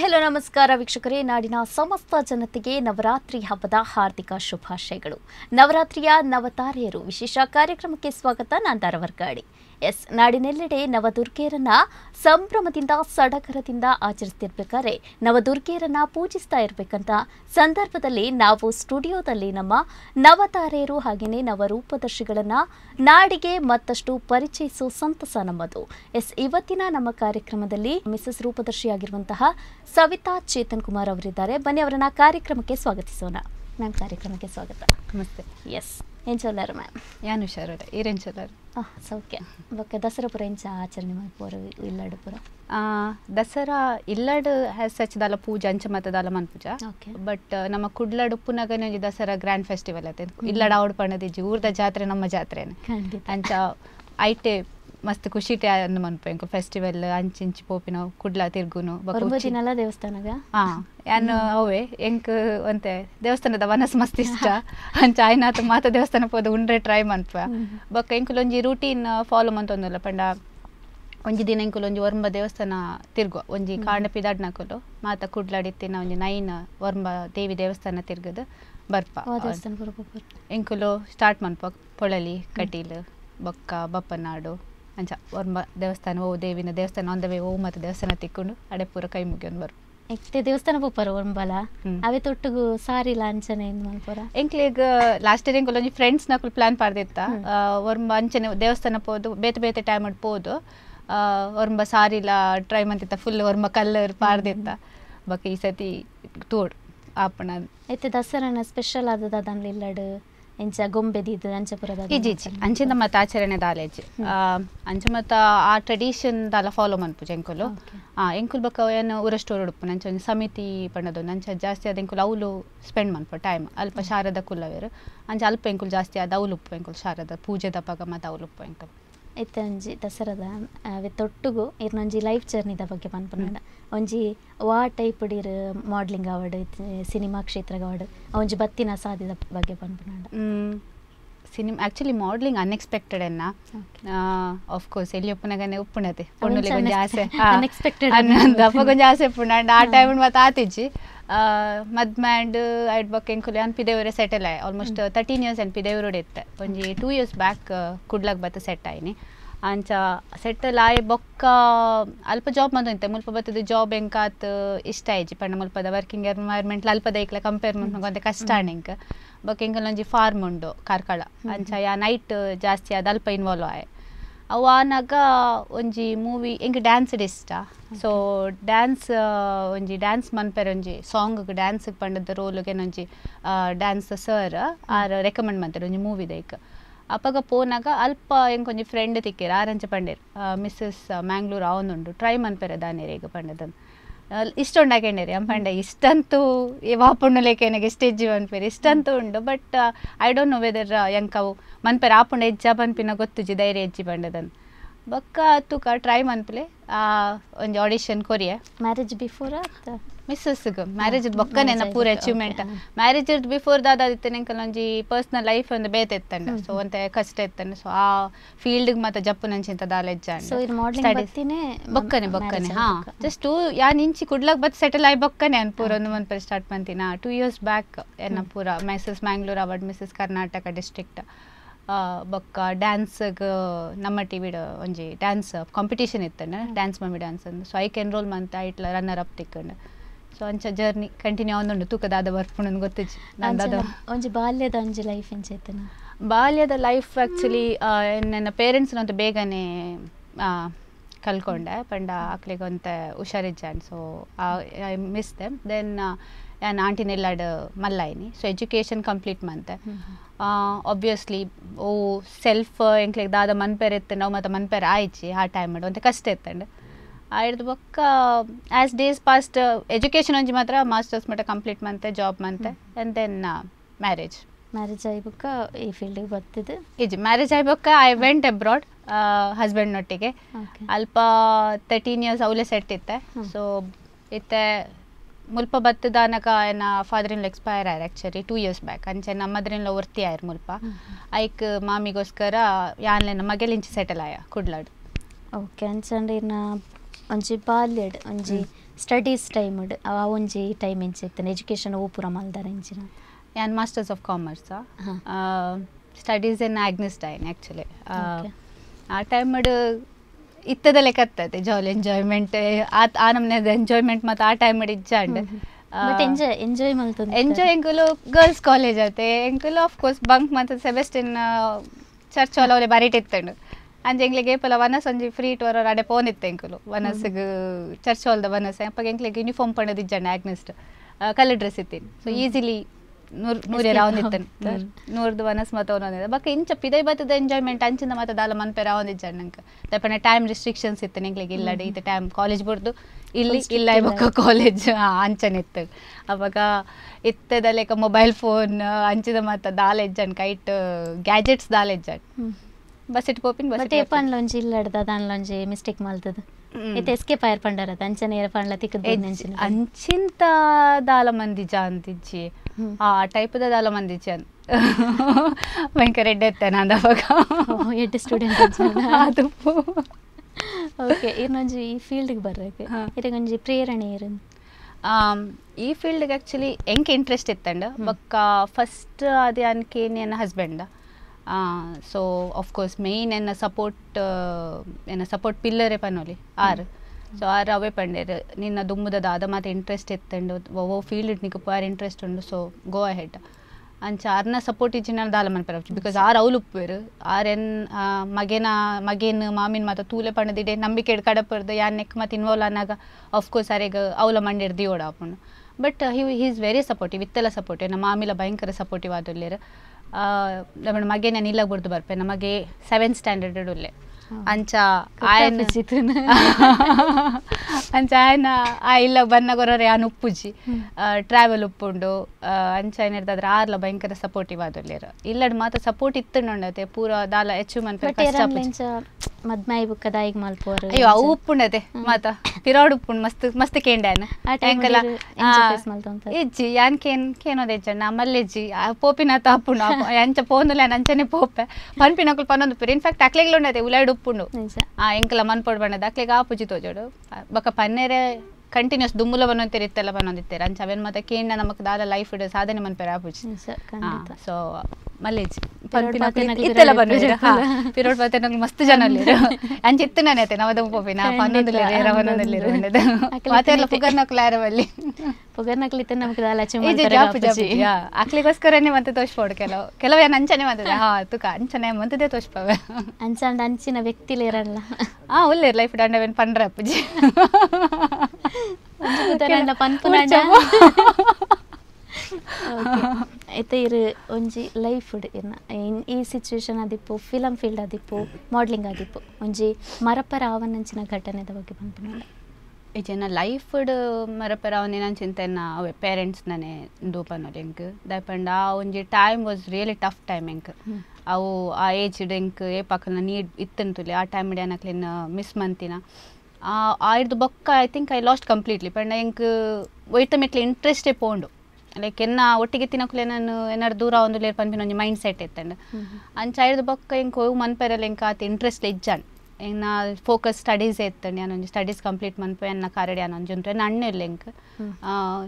Hello ನಮಸ್ಕಾರ ವೀಕ್ಷಕರೇ ನಾಡಿನ ಸಮಸ್ತ ಜನತೆಗೆ ನವರಾತ್ರಿ ಹಬ್ಬದ ಹಾರ್ದಿಕ ಶುಭಾಶಯಗಳು ನವರಾತ್ರಿಯ ನವತಾರೆಯರು ವಿಶೇಷ ಕಾರ್ಯಕ್ರಮಕ್ಕೆ ಸ್ವಾಗತ ನಾನು ಧಾರವಾರ್ಗಾಡಿ ಎಸ್ ನಾಡಿನೆಲ್ಲೆಡೆ ನವದುರ್ಗೆಯರನ್ನ ಸಂಭ್ರಮದಿಂದ ಸಡಗರದಿಂದ ಆಚರಿಸ್ತಿರ್ಬೇಕಾದ್ರೆ ನವದುರ್ಗೆಯರನ್ನ ಪೂಜಿಸ್ತಾ ಇರಬೇಕಂತ ಸಂದರ್ಭದಲ್ಲಿ ನಾವು ಸ್ಟುಡಿಯೋದಲ್ಲಿ ನಮ್ಮ ನವತಾರೆಯರು ಹಾಗೆಯೇ ನವರೂಪದರ್ಶಿಗಳನ್ನ ನಾಡಿಗೆ ಮತ್ತಷ್ಟು ಪರಿಚಯಿಸೋ ಸಂತಸ ನಮ್ಮದು ಎಸ್ ಇವತ್ತಿನ ನಮ್ಮ ಕಾರ್ಯಕ್ರಮದಲ್ಲಿ ಮಿಸಸ್ ರೂಪದರ್ಶಿಯಾಗಿರುವಂತಹ ಸವಿತಾ ಚೇತನ್ ಕುಮಾರ್ ಅವರಿದ್ದಾರೆ ಬನ್ನಿ ಅವರನ್ನ ಕಾರ್ಯಕ್ರಮಕ್ಕೆ ಸ್ವಾಗತಿಸೋಣ ನಮ್ಮ ಕಾರ್ಯಕ್ರಮಕ್ಕೆ ಸ್ವಾಗತ ನಮಸ್ತೆ ಎಸ್ ಎಂಚೊಲ್ಲಾರ ಮ್ಯಾಮ್ ಯಾನು ಹುಷಾರಲ್ಲ ಏರೆಂಚೊಲ್ಲಾರ ಹಾಂ ಸೌಖ್ಯ ಓಕೆ ದಸರಾ ಪುರ ಇಂಚ ಆಚರಣೆ ಮಾಡ್ಪೋರು ಇಲ್ಲಾಡು ಪುರ ದಸರಾ ಇಲ್ಲಾಡು ಹ್ಯಾಸ್ ಸಚ್ ದಾಲ ಅಂಚ ಮತದಾಲ ಮನ್ ಪೂಜಾ ಬಟ್ ನಮ್ಮ ಕುಡ್ಲಾಡ್ ಉಪ್ಪುನಗನ ದಸರಾ ಗ್ರ್ಯಾಂಡ್ ಫೆಸ್ಟಿವಲ್ ಅತ್ತೆ ಇಲ್ಲಾಡ ಅವಡ್ ಪಣದಿಜ್ಜಿ ಊರ್ದ ಜಾತ್ರೆ ನಮ್ಮ ಜಾತ್ರೆ ಅಂಚ ಐಟೆ ಮಸ್ತ್ ಖುಷಿಟೆ ಅನ್ಮನ್ಪ ಎಂಕ್ ಫೆಸ್ಟಿವಲ್ ಅಂಚಿ ಪೋಪಿನ ಕುಡ್ಲ ತಿರ್ಗುನು ದೇವಸ್ಥಾನಗ ಹಾ ಯಾನ್ ಅವೇ ಎಂಕ್ ಒಂತೆ ದೇವಸ್ಥಾನದ ಮನಸ್ ಮಸ್ತ್ ಇಷ್ಟ ಅಂಚ ಆಯ್ನಾತ ಮಾತ ದೇವಸ್ಥಾನ ಪೋದ ಉಂಡ್ರೆ ಟ್ರೈ ಮನ್ಪ ಬೊಕ್ಕ ಎಂಕುಲೊಂಜಿ ರೂಟೀನ್ ಫಾಲೋ ಮಂತೊಂದುಲ್ಲ ಪಂಡ ಒಂಜಿ ದಿನ ಎಂಕುಲೊಂಜಿ ವರ್ಮ ದೇವಸ್ಥಾನ ತಿರ್ಗುವ ಒಂಜಿ ಕಾಂಡ ಪಿದಾಡ್ನಕುಲು ಮಾತ ಕುಡ್ಲಾಡಿತ್ತಿನ ಒಂಜಿ ನೈನ್ ವರ್ಮ ದೇವಿ ದೇವಸ್ಥಾನ ತಿರ್ಗದು ಬರ್ಪ ಎಂಕುಲು ಸ್ಟಾರ್ಟ್ ಮನ್ಪ ಪೊಳಲಿ ಕಟೀಲ್ ಬೊಕ್ಕ ಬಪ್ಪನಾಡು ಅಂಚ ವರ್ಮ ದೇವಸ್ಥಾನ ಓ ದೇವಿನ ದೇವಸ್ಥಾನ ಒಂದವೇ ವೇ ಓ ಮತ್ತೆ ದೇವಸ್ಥಾನ ತಿಕ್ಕೊಂಡು ಪೂರ ಕೈ ಮುಗಿಯೊಂದು ಬರು ಎಕ್ತೆ ದೇವಸ್ಥಾನ ಪೋಪರ ಒಂಬಲ ಅವೇ ತೊಟ್ಟು ಸಾರಿ ಲಾಂಚನೆ ಏನು ಮಲ್ಪರ ಎಂಕ್ಲೀಗ ಲಾಸ್ಟ್ ಇಯರ್ ಒಂಜಿ ಫ್ರೆಂಡ್ಸ್ ನಕುಲು ಪ್ಲಾನ್ ಪಾಡ್ದಿತ್ತ ಒರ್ಂಬ ಅಂಚನೆ ದೇವಸ್ಥಾನ ಪೋದು ಬೇತೆ ಬೇತೆ ಟೈಮ್ ಅಡ್ ಪೋದು ಸಾರಿ ಲಾ ಟ್ರೈ ಮಂತಿತ್ತ ಫುಲ್ ವರ್ಮ ಕಲರ್ ಪಾಡ್ದಿತ್ತ ಬಾಕಿ ಈ ಸತಿ ತೋಡ್ ಆಪಣ ಎತ್ತೆ ದಸರನ ಸ್ಪೆಷಲ್ ಆದದ ಅದನ್ನ ಇಲ್ಲಡು ಅಂಚ ಗೊಂಬೆ ದೀತು ಅಂಚಿನ ಮತ ಆಚರಣೆ ದಾಲೆ ಇಜ್ಜಿ ಅಂಚ ಆ ಟ್ರೆಡಿಷನ್ ದಾಲ ಫಾಲೋ ಮನ್ಪುಜ ಎಂಕುಲು ಆ ಎಂಕುಲ್ ಬಕ್ಕ ಏನು ಉರ ಸ್ಟೋರ್ ಉಡುಪು ನಂಚ ಒಂದು ಸಮಿತಿ ಪಣದು ನಂಚ ಜಾಸ್ತಿ ಆದ ಅವ್ಲು ಅವಲು ಸ್ಪೆಂಡ್ ಮನ್ಪು ಟೈಮ್ ಅಲ್ಪ ಶಾರದ ಕುಲ್ಲವೇರು ಅಂಚ ಅಲ್ಪ ಎಂಕುಲ್ ಜಾಸ್ತಿ ಆದ ಉಪ್ಪು ಎಂಕುಲ್ ಶಾರದ ಪೂಜೆ ದಪ್ಪಾಗ ಮತ್ತು ಉಪ್ಪು ಎಂಕುಲು ಇತ್ತಂಜಿ ದಸರದ ತೊಟ್ಟುಗು ಇರ್ನೊಂಜಿ ಲೈಫ್ ಜರ್ನಿದ ಬಗ್ಗೆ ಪನ್ಪುನಂಡ ಒಂಜಿ ವಾ ಟೈಪ್ ಡಿರ್ ಮಾಡ್ಲಿಂಗ್ ಆವಡ್ ಸಿನಿಮಾ ಕ್ಷೇತ್ರಗ ಆವಡ್ ಅವಂಜಿ ಬತ್ತಿನ ಸಾಧ್ಯದ ಬಗ್ಗೆ hmm cinema actually modelling unexpected ಎನ್ನ ಆಫ್ ಕೋರ್ಸ್ ಎಲ್ಲಿ ಒಪ್ಪನಗನೆ ಉಪ್ಪುನತೆ ಪೊಣ್ಣುಲಿ ಕೊಂಜ ಆಸೆ ಅನ್ಎಕ್ಸ್ಪೆಕ್ಟೆಡ್ ಅಪ್ಪ ಕೊಂಜ ಆಸೆ ಪುಂಡ ಆ ಟೈಮ್ ಮತ್ತೆ ಆತಿಜ್ಜಿ ಮದ್ಮ್ಯಾಂಡ್ ಐಡ್ ಬಕ್ ಎಂಕುಲೆ ಸೆಟಲ್ ಆಯ್ ಆಲ್ಮೋಸ್ಟ್ ತರ್ಟೀನ್ ಇಯರ್ಸ್ ದೇವರೋಡೆ ಇತ್ತೆ ಒಂಜಿ ಟೂ ಇಯರ್ಸ್ ಬ್ಯಾಕ್ ಕುಡ್ಲಕ್ ಬತ್ತ ಸೆಟ್ ಆಯ್ನಿ ಅಂಚ ಸೆಟ್ ಆಯ್ ಬೊಕ್ಕ ಅಲ್ಪ ಜಾಬ್ ಮಂತೊಂತೆ ಮುಲ್ಪ ಬತ್ತದ ಜಾಬ್ ಎಂಕಾತ್ ಇಷ್ಟ ಆಯ್ಜಿ ಪಂಡ ಮುಲ್ಪದ ವರ್ಕಿಂಗ್ ಎನ್ವೈರ್ಮೆಂಟ್ ಅಲ್ಪ ಇಕ್ಲ ಕಂಪೇರ್ ಮಂತ್ಕೊಂದೆ ಕಷ್ಟ ಆಣಿಂಗ್ ಬೊಕ ಎಂಕಲ್ಲೊಂಜಿ ಫಾರ್ಮ್ ಉಂಡು ಕಾರ್ಕಳ ಅಂಚ ಯಾ ನೈಟ್ ಜಾಸ್ತಿ ಆದ ಅಲ್ಪ ಇನ್ವಾಲ್ವ್ ಆಯ್ ಅವು ಆನಾಗ ಒಂಜಿ ಮೂವಿ ಎಂಕ್ ಡ್ಯಾನ್ಸ್ ಇಷ್ಟ ಸೊ ಡ್ಯಾನ್ಸ್ ಒಂಜಿ ಡ್ಯಾನ್ಸ್ ಮನ್ಪೆರ ಒಂಜಿ ಸಾಂಗ್ ಡ್ಯಾನ್ಸ್ ಪಂಡದ ರೋಲ್ಗೆ ಒಂಜಿ ಡ್ಯಾನ್ಸ್ ಸರ್ ಆರ್ ರೆಕಮೆಂಡ್ ಮಾಡ್ತಾರೆ ಒಂಜಿ ಮೂವಿ ದೈಕ್ ಅಪ್ಪಾಗ ಪೋನಾಗ ಅಲ್ಪ ಹೆಂಗೆ ಕೊಂಚ ಫ್ರೆಂಡ್ ತಿಕ್ಕೇರು ಆರಂಚ ಪಂಡೇರು ಮಿಸ್ಸಸ್ ಮ್ಯಾಂಗ್ಳೂರ್ ಅವನುಂಡು ಟ್ರೈ ಮನ್ಪೆರೆ ದಾನೇರಿ ಈಗ ಪಂಡದನ್ನು ಇಷ್ಟೊಂಡಾಕೆಂಡೇರಿ ಅಮ್ಮ ಪಂಡ ಇಷ್ಟಂತೂ ಇಷ್ಟು ಸ್ಟೇಜ್ ಮನ್ಪೇರಿ ಇಷ್ಟಂತೂ ಉಂಡು but I don't know whether ಎಂಕವು ಮನ್ಪೇರ ಆಪುಂಡ ಎಜ್ಜ ಪನ್ಪಿನ ಗೊತ್ತುಜಿ ಧೈರ್ಯ ಎಜ್ಜಿ ಪಂಡದನ್ ಬಕ್ಕ ತೂಕ ಟ್ರೈ ಮನ್ಪ್ಲೆ ಒಂದು ಆಡಿಷನ್ ಕೊರಿಯ ಮ್ಯಾರೇಜ್ ಬಿಫೋರ್ ಮಿಸ್ಸಸ್ ಮ್ಯಾರೇಜ್ ಬೊಕ್ಕನೆ ಪೂರ ಅಚೀವ್ಮೆಂಟ್ ಮ್ಯಾರೇಜ್ ಬಿಫೋರ್ ದಾದ ಇತ್ತೆ ಒಂಜಿ ಪರ್ಸ್ನಲ್ ಲೈಫ್ ಒಂದು ಬೇತೆ ಇತ್ತಂಡ ಸೊ ಅಂತ ಕಷ್ಟ ಇತ್ತಂಡ ಸೊ ಆ ಫೀಲ್ಡ್ ಮತ್ತೆ ಜಪ್ಪು ನಂಚಿಂತ ದಾಲೆಜ್ಜ ಬೊಕ್ಕನೆ ಬೊಕ್ಕನೆ ಹಾ ಜಸ್ಟ್ ಟೂ ಯಾ ಇಂಚಿ ಕುಡ್ಲಕ್ ಬತ್ ಸೆಟಲ್ ಆಯ್ ಬೊಕ್ಕನೆ ಅನ್ ಪೂರ ಒಂದು ಮಂತ್ ಸ್ಟಾರ್ಟ್ ಮಂತಿನ ಟೂ ಇಯರ್ಸ್ ಬ್ಯಾಕ್ ಎನ್ನ ಪೂರ Mrs Mangalore award Mrs Karnataka district ಬೊಕ್ಕ ಡ್ಯಾನ್ಸ್ಗೆ ನಮ್ಮ ಟಿವಿಡ್ ಒಂಜಿ ಡ್ಯಾನ್ಸ್ ಕಾಂಪಿಟೇಷನ್ ಇತ್ತಂಡ ಡ್ಯಾನ್ಸ್ ಮಮ್ಮಿ ಡ್ಯಾನ್ಸ್ ಅಂದ್ರೆ ಸೊ ಐಕ್ ಎನ್ರೋಲ್ ಮಂತ್ ಐಟ್ಲ ರನ್ನರ್ ಅಪ್ ತಿಕ್ಕಂಡು ಸೊ ಅಂಚ ಜರ್ನಿ ಕಂಟಿನ್ಯೂ ಆವೊಂದುಂಡು ತೂಕ ದಾದ ಬರ್ಪುಣನ್ ಗೊತ್ತಿಜ್ಜಿ ಒಂಜಿ ಬಾಲ್ಯದ ಒಂಜಿ ಲೈಫ್ ಎಂಚೇತನ ಬಾಲ್ಯದ ಲೈಫ್ ಆ್ಯಕ್ಚುಲಿ ನನ್ನ ಪೇರೆಂಟ್ಸ್ನಂತೂ ಬೇಗನೆ ಕಲ್ಕೊಂಡೆ ಪಂಡ ಆಕ್ಲಿಗೆ ಒಂತೆ ಹುಷಾರಿಜ್ಜಾನ್ so I miss them then ನಾನು ಆಂಟಿನೆಲ್ಲಾಡ್ ಮಲ್ಲಾಯಿನಿ ಸೊ ಎಜುಕೇಷನ್ ಕಂಪ್ಲೀಟ್ ಮಂತೆ ಒಬ್ವಿಯಸ್ಲಿ ಓ ಸೆಲ್ಫ್ ಎಂಕ್ಲೆಗ್ ದಾದ ಮನ್ಪೇರ್ ಎತ್ತೆ ನಾವು ಮತ್ತೆ ಮನ್ಪೇರ್ ಆಯ್ಚಿ ಆ ಟೈಮ್ ಅಂತ ಕಷ್ಟ ಎತ್ತಂಡೆ ಇರ್ದ ಬಕ್ಕ ಆಸ್ ಡೇಸ್ ಪಾಸ್ಟ್ ಎಜುಕೇಶನ್ ಒಂಜಿ ಮಾತ್ರ ಮಾಸ್ಟರ್ಸ್ ಮಟ್ಟ ಕಂಪ್ಲೀಟ್ ಮಂತೆ ಜಾಬ್ ಮಂತೆ ಆ್ಯಂಡ್ ದೆನ್ ಮ್ಯಾರೇಜ್ ಮ್ಯಾರೇಜ್ ಬಕ್ಕ ಈ ಫೀಲ್ಡಿಗೆ ಬರ್ತಿದ್ದು ಇಜಿ ಮ್ಯಾರೇಜ್ ಬಕ್ಕ ಐ ವೆಂಟ್ ಅಬ್ರಾಡ್ ಹಸ್ಬೆಂಡ್ನೊಟ್ಟಿಗೆ ಅಲ್ಪ ತರ್ಟೀನ್ ಇಯರ್ಸ್ ಅವಳೆ ಸೆಟ್ ಇತ್ತೆ ಸೊ ಇತ್ತೆ ಮುಲ್ಪ ಬತ್ತದಾನಕ ಏನ ಫಾದರ್ ಇನ್ ಎಕ್ಸ್ಪೈರ್ ಆಯ್ರು ಆ್ಯಕ್ಚುಲಿ ಟೂ ಇಯರ್ಸ್ ಬ್ಯಾಕ್ ಅಂಚೆ ನಮ್ಮದ್ರಿನ್ ಒರ್ತಿ ಆಯ್ರು ಮುಲ್ಪ ಐಕ್ ಮಾಮಿಗೋಸ್ಕರ ಯಾನ್ಲೆ ನಮಗೆ ಲಿಂಚ್ ಸೆಟಲ್ ಆಯ ಕುಡ್ಲಾಡ್ ಓಕೆ ಅಂಚಂಡಿ ನಾ ಒಂಜಿ ಬಾಲ್ಯಡ್ ಒಂಜಿ ಸ್ಟಡೀಸ್ ಟೈಮ್ಡ್ ಆ ಒಂಜಿ ಟೈಮ್ ಎಂಚಿತ್ತೇನೆ ಎಜುಕೇಷನ್ ಎಜುಕೇಶನ್ ಪೂರ ಮಲ್ದಾರ ಎಂಚಿನ ಯಾನ್ masters of commerce studies in Agnes ಡೈನ್ ಆ್ಯಕ್ಚುಲಿ ಆ ಟೈಮ್ಡ್ ಇತ್ತದ ಲೆಕ್ಕ ಆಗ್ತದೆ ಜಾಲಿ ಎಂಜಾಯ್ಮೆಂಟ್ ಆ ನಮ್ನದ ಎಂಜಾಯ್ಮೆಂಟ್ ಮತ್ತು ಆ ಟೈಮ್ಡ್ ಇಜ್ಜಾಂಡ್ ಎಂಜಾಯ್ ಎಂಜಾಯ್ ಎಂಕುಲು ಗರ್ಲ್ಸ್ ಕಾಲೇಜ್ ಆತೆ ಎಂಕುಲು ಆಫ್ ಕೋರ್ಸ್ ಬಂಕ್ ಮತ್ತು ಸೆಬೆಸ್ಟಿನ್ ಚರ್ಚ್ ಒಲ ಅವಲೆ ಬರೀಟ್ ಇತ್ತಂಡು ಅಂಜ ಎಂಕ್ಲೆಗ್ ಏಪಲ ವನಸ್ ಒಂಜಿ ಫ್ರೀ ಟು ವರ ಅಡೆ ಪೋನಿತ್ತೆ ಎಂಕುಲು ವನಸ್ಗ್ ಚರ್ಚ್ ಹೋಲ್ದ ವನಸ್ ಅಪ್ಪಗೆ ಎಂಕ್ಲೆಗ್ ಯೂನಿಫಾರ್ಮ್ ಪಣ್ಣದ ಇಜ್ಜಂಡ ಆಗ್ನೆಸ್ಟ್ ಕಲರ್ ಡ್ರೆಸ್ ಇತ್ತೀನಿ ಸೊ ಈಸಿಲಿ ನೂರ್ ನೂರೇರ ಇತ್ತನ್ ನೂರ್ದು ವನಸ್ ಮತ ಅವನಿದ್ದ ಬಕ್ಕ ಇಂಚ ಪಿದೈ ಬತ್ತದ ಎಂಜಾಯ್ಮೆಂಟ್ ಅಂಚಿಂದ ಮತ ದಾಲ ಮನ್ಪೆರ ಅವನಿಜ್ಜ ನಂಗೆ ದಪ್ಪನೆ ಟೈಮ್ ರಿಸ್ಟ್ರಿಕ್ಷನ್ಸ್ ಇತ್ತೆ ನಿಂಗ್ಲಿಗೆ ಇಲ್ಲ ಇತ್ತೆ ಟೈಮ್ ಕಾಲೇಜ್ ಬರ್ದು ಇಲ್ಲಿ ಇಲ್ಲ ಇವಾಗ ಕಾಲೇಜ್ ಅಂಚನ್ ಇತ್ತು ಅವಾಗ ಇತ್ತದ ಲೇಕ ಮೊಬೈಲ್ ಫೋನ್ ಅಂಚಿದ ಮತ ದಾಲ ಎಜ್ಜನ್ ಕೈಟ್ ಗ್ಯಾಜೆಟ್ಸ್ ದಾಲ ಎಜ್ಜನ್ ಬಸಿಟ್ ಪೋಪಿನ್ ಇಲ್ಲ ಏಪನ್ಲೊಂಜಿ ಇಲ್ಲಡ್ದ ದಾನ್ಲೊಂಜಿ ಮಿಸ್ಟೇಕ್ ಮಲ್ತದ ಇತ್ತೆ ಎಸ್ಕೇಪ್ ಆಯರ್ ಪಂಡರ ಅಂಚನ ಏರ ಪಂಡ್ಲ ತಿಕ್ಕದ ನೆಂಚಿನ ಅಂಚಿಂತ ದಾಲ ಮಂದಿ ಜಾಂತಿಜಿ ಆ ಟೈಪ್ ದ ದಾಲ ಮಂದಿ ಜಾನ್ ಭಯಂಕರ ಎಡ್ಡೆ ಎತ್ತೇನೆ ಅಂದವಾಗ ಎಟ್ ಸ್ಟೂಡೆಂಟ್ ಅದು ಓಕೆ ಇನ್ನೊಂಜಿ ಈ ಫೀಲ್ಡ್ ಗೆ ಬರ್ರಕ್ಕೆ ಇದಕ್ಕೊಂಜಿ ಪ್ರೇರಣೆ ಇರನ್ ಈ ಫೀಲ್ಡ್ಗೆ ಆಕ್ಚುಲಿ ಎಂಕೆ ಇಂಟ್ರೆಸ್ಟ್ ಇತ್ತಂಡ ಮಕ್ಕ ಫಸ್ಟ್ ಅದೇ ಅನ್ಕೆ ಹಸ್ಬೆಂಡ್ ಸೊ ಕೋರ್ಸ್ ಮೇಯ್ನ್ ಎನ್ನ ಸಪೋರ್ಟ್ ಎನ ಸಪೋರ್ಟ್ ಪಿಲ್ಲರೆ ಪನ್ನೋಲಿ ಆರ್ ಸೊ ಆರ್ ಅವೇ ಪಂಡೇರು ನಿನ್ನ ದಾದ ಮಾತ ಇಂಟ್ರೆಸ್ಟ್ ಇತ್ತಂಡು ಓ ಫೀಲ್ಡ್ ಇಟ್ಟು ಉಪ್ಪು ಯಾರು ಇಂಟ್ರೆಸ್ಟ್ ಉಂಡು ಸೊ ಗೋ ಹೆಡ್ ಅಂಚ ಆರ್ನ ಸಪೋರ್ಟ್ ಇಚ್ಛಿ ನಾನು ಆಲ ಮನೆ ಪರವಾಗಿ ಬಿಕಾಸ್ ಆರು ಅವ್ಲು ಆರನ್ನ ಮಗೇನ ಮಗೇನ ಮಾಮಿನ ಮಾತ ತೂಲೆ ಪಣದಿಡೇ ನಂಬಿಕೆಡ್ಕಾಡಪ್ಪ ಯಾರು ನೆಕ್ ಮತ್ತು ಇನ್ವಾಲ್ವ್ ಅನ್ನಾಗ ಅಫ್ಕೋರ್ಸ್ ಯಾರಿಗೆ ಅವ್ಳ ಮಣ್ಣಿರಿದೀವಪು but he he very supportive ವಿತ್ತಲ ಸಪೋರ್ಟ್ ಸಪೋರ್ಟಿವ್ ನಮ್ಮ ಮಾಮೀನ ಭಯಂಕರ ಸಪೋರ್ಟಿವ್ ಅದು ನಮ್ಮ ನಾನು ಇಲ್ಲ ಬರ್ದು ಬರ್ಪೆ ನಮಗೆ ಸೆವೆಂತ್ ಸ್ಟ್ಯಾಂಡರ್ಡ್ ಉಳ್ಳೆ ಅಂಚ ಆಯನ ಅಂಚ ಆಯನ ಆ ಇಲ್ಲ ಬನ್ನಗೊರರೆ ಯಾನ್ ಉಪ್ಪುಜಿ ಟ್ರಾವೆಲ್ ಉಪ್ಪುಂಡು ಅಂಚ ಏನ್ ಇರ್ತದ್ರೆ ಆರ್ಲ ಭಯಂಕರ ಸಪೋರ್ಟಿವ್ ಆದೊಲ್ಲೇರ ಇಲ್ಲಡ್ ಮಾತ್ರ ಸಪೋರ್ಟ್ ಇತ್ತುಂಡತೆ ಪೂರ ದಾಲ ಹೆಚ್ಚು ಮದ್ಮಾಯಿ ಬುಕ್ಕ ದಾಯಿಗ್ ಮಲ್ಪೋರು ಅಯ್ಯೋ ಅವು ಉಪ್ಪುಂಡತೆ ಮಾತ ಪಿರಾಡ್ ಉಪ್ಪುಂಡು ಮಸ್ತ್ ಮಸ್ತ್ ಕೇಂಡಾನ ಎಂಕಲ ಇಜ್ಜಿ ಯಾನ್ ಕೇನ್ ಕೇನೋದೆ ಜಣ್ಣ ಮಲ್ಲೆಜ್ಜಿ ಪೋಪಿನ ತಾಪುಂಡು ಅಂಚ ಪೋನುಲೆ ಅಂಚನೆ ಪೋಪೆ ಪನ್ಪಿನಕುಲ್ ಪನ್ನೊಂದು ಪಿರಿ ಇನ್ಫ್ಯಾಕ್ಟ್ ಅಕ್ಲೆಗ್ಲುಂಡತೆ ಉಲಾಯ್ಡು ಉಪ್ಪುಂಡು ఎంకల మనపడి పడిన దాకా లేక ఆపుచితో చూడు ఒక పన్నెరే ಕಂಟಿನ್ಯೂಸ್ தும்முல பண்ண தெரித்தல பண்ண தெரஞ்ச அவன் மத்த கேண்ட நமக்கு ಲೈಫ್ லைஃப் இடு சாதನೆ ಮನ್ಪೆರ ಆಪುಜಿ ಸೊ ಮಲ್ಲೇಜ್ ಇತ್ತೆಲ್ಲ ಬಂದ್ರೆ ಪಿರೋಡ್ ಪಾತೆ ನಂಗೆ ಮಸ್ತ್ ಜನ ಅಲ್ಲಿರು ಅಂಚೆ ಇತ್ತು ನಾನು ಐತೆ ನಾವು ಅದನ್ನು ಪೋಪಿ ನಾ ಪನ್ನೊಂದಲ್ಲಿ ಇರೋ ಒಂದೊಂದಲ್ಲಿ ಇರೋ ಒಂದದು ಮಾತೆಲ್ಲ ಪುಗರ್ನಕ್ಲ ಯಾರವಲ್ಲಿ ಪುಗರ್ನಕ್ಲಿ ಇತ್ತು ದಾಲ ಅಕ್ಲಿಗೋಸ್ಕರನೇ ಮತ್ತೆ ತೋರಿಸ್ಬೋಡು ಕೆಲವು ಕೆಲವು ಏನು ಅಂಚನೆ ಮಂತದೆ ಹಾ ತುಕ ಅಂಚನೆ ಮಂತದೆ ಅಂಚ ಅಂಚಂಡ ಅಂಚಿನ ವ್ಯಕ್ತಿಲಿರಲ್ಲ ಆ ಒಳ್ಳೆ ಲೈಫ್ ಡಂಡವೇನು ಪಂಡ್ರ ಅಪ್ಪಜಿ ಒಂಜಿ ಪನ್ಪುನಾಂಡ ಐತ ಇರು ಒಂಜಿ ಲೈಫ್ ಇನ್ ಈ ಸಿಚುವೇಶನ್ ಆದಿಪ್ಪು ಫಿಲಮ್ ಫೀಲ್ಡ್ ಆದಿಪ್ಪು ಮಾಡ್ಲಿಂಗ್ ಆದಿಪ್ಪು ಒಂಜಿ ಮರಪರ ಆವನಂಚಿನ ಘಟನೆದ ಬಗ್ಗೆ ಪನ್ಪುನಾಂಡ ಇಜೆನ ಲೈಫ್ಡ್ ಮರಪರ ಚಿಂತೆನ ಅವೆ ಪೇರೆಂಟ್ಸ್ ನನೆ ದೂಪನ ಲಿಂಕ್ ದಾಯಪಂಡ ಆ ಒಂಜಿ time was really tough time ಎಂಕ್ ಅವು ಆ ಏಜ್ ಡೆಂಕ್ ಏ ಪಕ್ಕನ ನೀಡ್ ಇತ್ತಂತುಲಿ ಆ ಟೈಮ್ ಇಡನಕ್ಲಿನ ಮಿಸ್ ಮಂತಿನ ആയിരത്തി ബൊക്ക I think I lost completely ಪಂಡ ಎಂಕ್ ವೈಟ್ ಮೆಟ್ಲೆ ಇಂಟ್ರೆಸ್ಟೇ ಪೋಂಡು ಲೈಕ್ ಎನ್ನ ಒಟ್ಟಿಗೆ ತಿನ್ನಕ್ಲೆ ನಾನು ಏನಾರು ದೂರ ಒಂದು ಲೇರ್ ಪನ್ಪಿನ ಒಂಜಿ ಮೈಂಡ್ ಸೆಟ್ ಎತ್ತಂಡ್ ಅಂಚ ಐದು ಬೊಕ್ಕ ಇಂಕ ಹೋಗಿ ಮನ್ಪೆರಲ್ಲ ಇಂಕ ಆತ ಇಂಟ್ರೆಸ್ಟ್ ಇಜ್ಜಾನ್ ಇನ್ನ ಫೋಕಸ್ ಸ್ಟಡೀಸ್ ಎತ್ತಂಡ್ ನಾನು ಸ್ಟಡೀಸ್ ಕಂಪ್ಲೀಟ್ ಮನ್ಪೆ ಎನ್ನ ಕಾರಡಿ ಅನ್ನೋ ಒಂಜಿ ಉಂಟು ಅಣ್ಣ ಇಲ್ಲ ಇಂಕ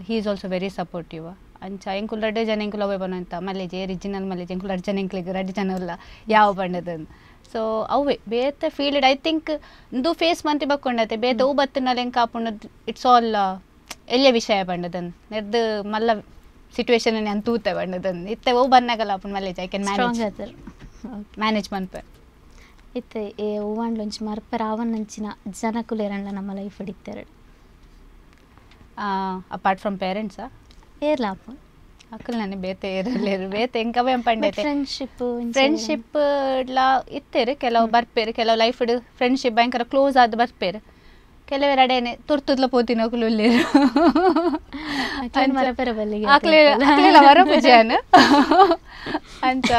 he is also very supportive ಅಂಚ ಎಂಕುಲ್ ರಡ್ಡೆ ಜನ ಎಂಕುಲ ಹೋಗಿ ಬನ್ನೋ ಅಂತ ಮಲ್ಲೇಜ್ ಏರಿಜಿನಲ್ ಮಲ್ಲೇಜ್ ಎಂಕುಲ್ ರಡ್ ಜನ ಎಂಕ್ಲಿಗೆ ರಡ್ ಜನ ಇಲ್ಲ ಯಾವ ಬಣ್ಣದಂದು ಸೊ ಅವೇ ಬೇತೆ ಫೀಲ್ಡ್ ಐ ಥಿಂಕ್ ಇಂದು ಫೇಸ್ ಮಂತಿ ಬಕ್ಕೊಂಡತೆ ಬೇತ ಹೂ ಬತ್ತಿನಲ್ಲಿ ಹೆಂಗೆ ಇಟ್ಸ್ ಆಲ್ ಎಲ್ಲಿಯ ವಿಷಯ ಬಂಡದನ್ ನೆರ್ದ ಮಲ್ಲ ಸಿಚುವೇಶನ್ ನಾನು ತೂತೆ ಬಂಡದನ್ ಇತ್ತೆ ಹೂ ಬನ್ನಾಗಲ್ಲ ಆಪುನ್ ಮಲ್ಲೇಜ್ ಐ ಕ್ಯಾನ್ ಮ್ಯಾನೇಜ್ ಮ್ಯಾನೇಜ್ ಮನ್ಪೆ ಇತ್ತೆ ಏ ಹೂವಾಂಡ್ಲೊಂಚಿ ಮರ್ಪ ಜನಕುಲ ಜನಕುಲೇರಣ್ಲ ನಮ್ಮ ಲೈಫ್ ಹಿಡಿತಾರೆ ಅಪಾರ್ಟ್ ಫ್ರಮ್ ಪೇರೆಂಟ್ಸಾ ಏರ್ಲ ಅಪ್ಪ ಅಕ್ಕಲ್ನೇ ಬೇತೆ ಇರಲೇರು ಬೇತೆ ಎಂಕವೇ ಪಂಡೈತೆ ಫ್ರೆಂಡ್ಶಿಪ್ ಫ್ರೆಂಡ್ಶಿಪ್ ಲ ಇತ್ತೇರು ಕೆಲವು ಬರ್ಪೇರು ಕೆಲವು ಲೈಫ್ ಫ್ರೆಂಡ್ಶಿಪ್ ಭಯಂಕರ ಕ್ಲೋಸ್ ಆದ್ ಬರ್ಪೇರು ಕೆಲವರು ಅಡೇನೆ ತುರ್ತುದ್ಲ ಪೋತಿನ ಕುಲುಲ್ಲೇರು ಮರಪೆರ ಬಲ್ಲಿಗೆ ಅಕ್ಲೆಲ್ಲ ವರ ಪೂಜೆಯನ್ನು ಅಂತ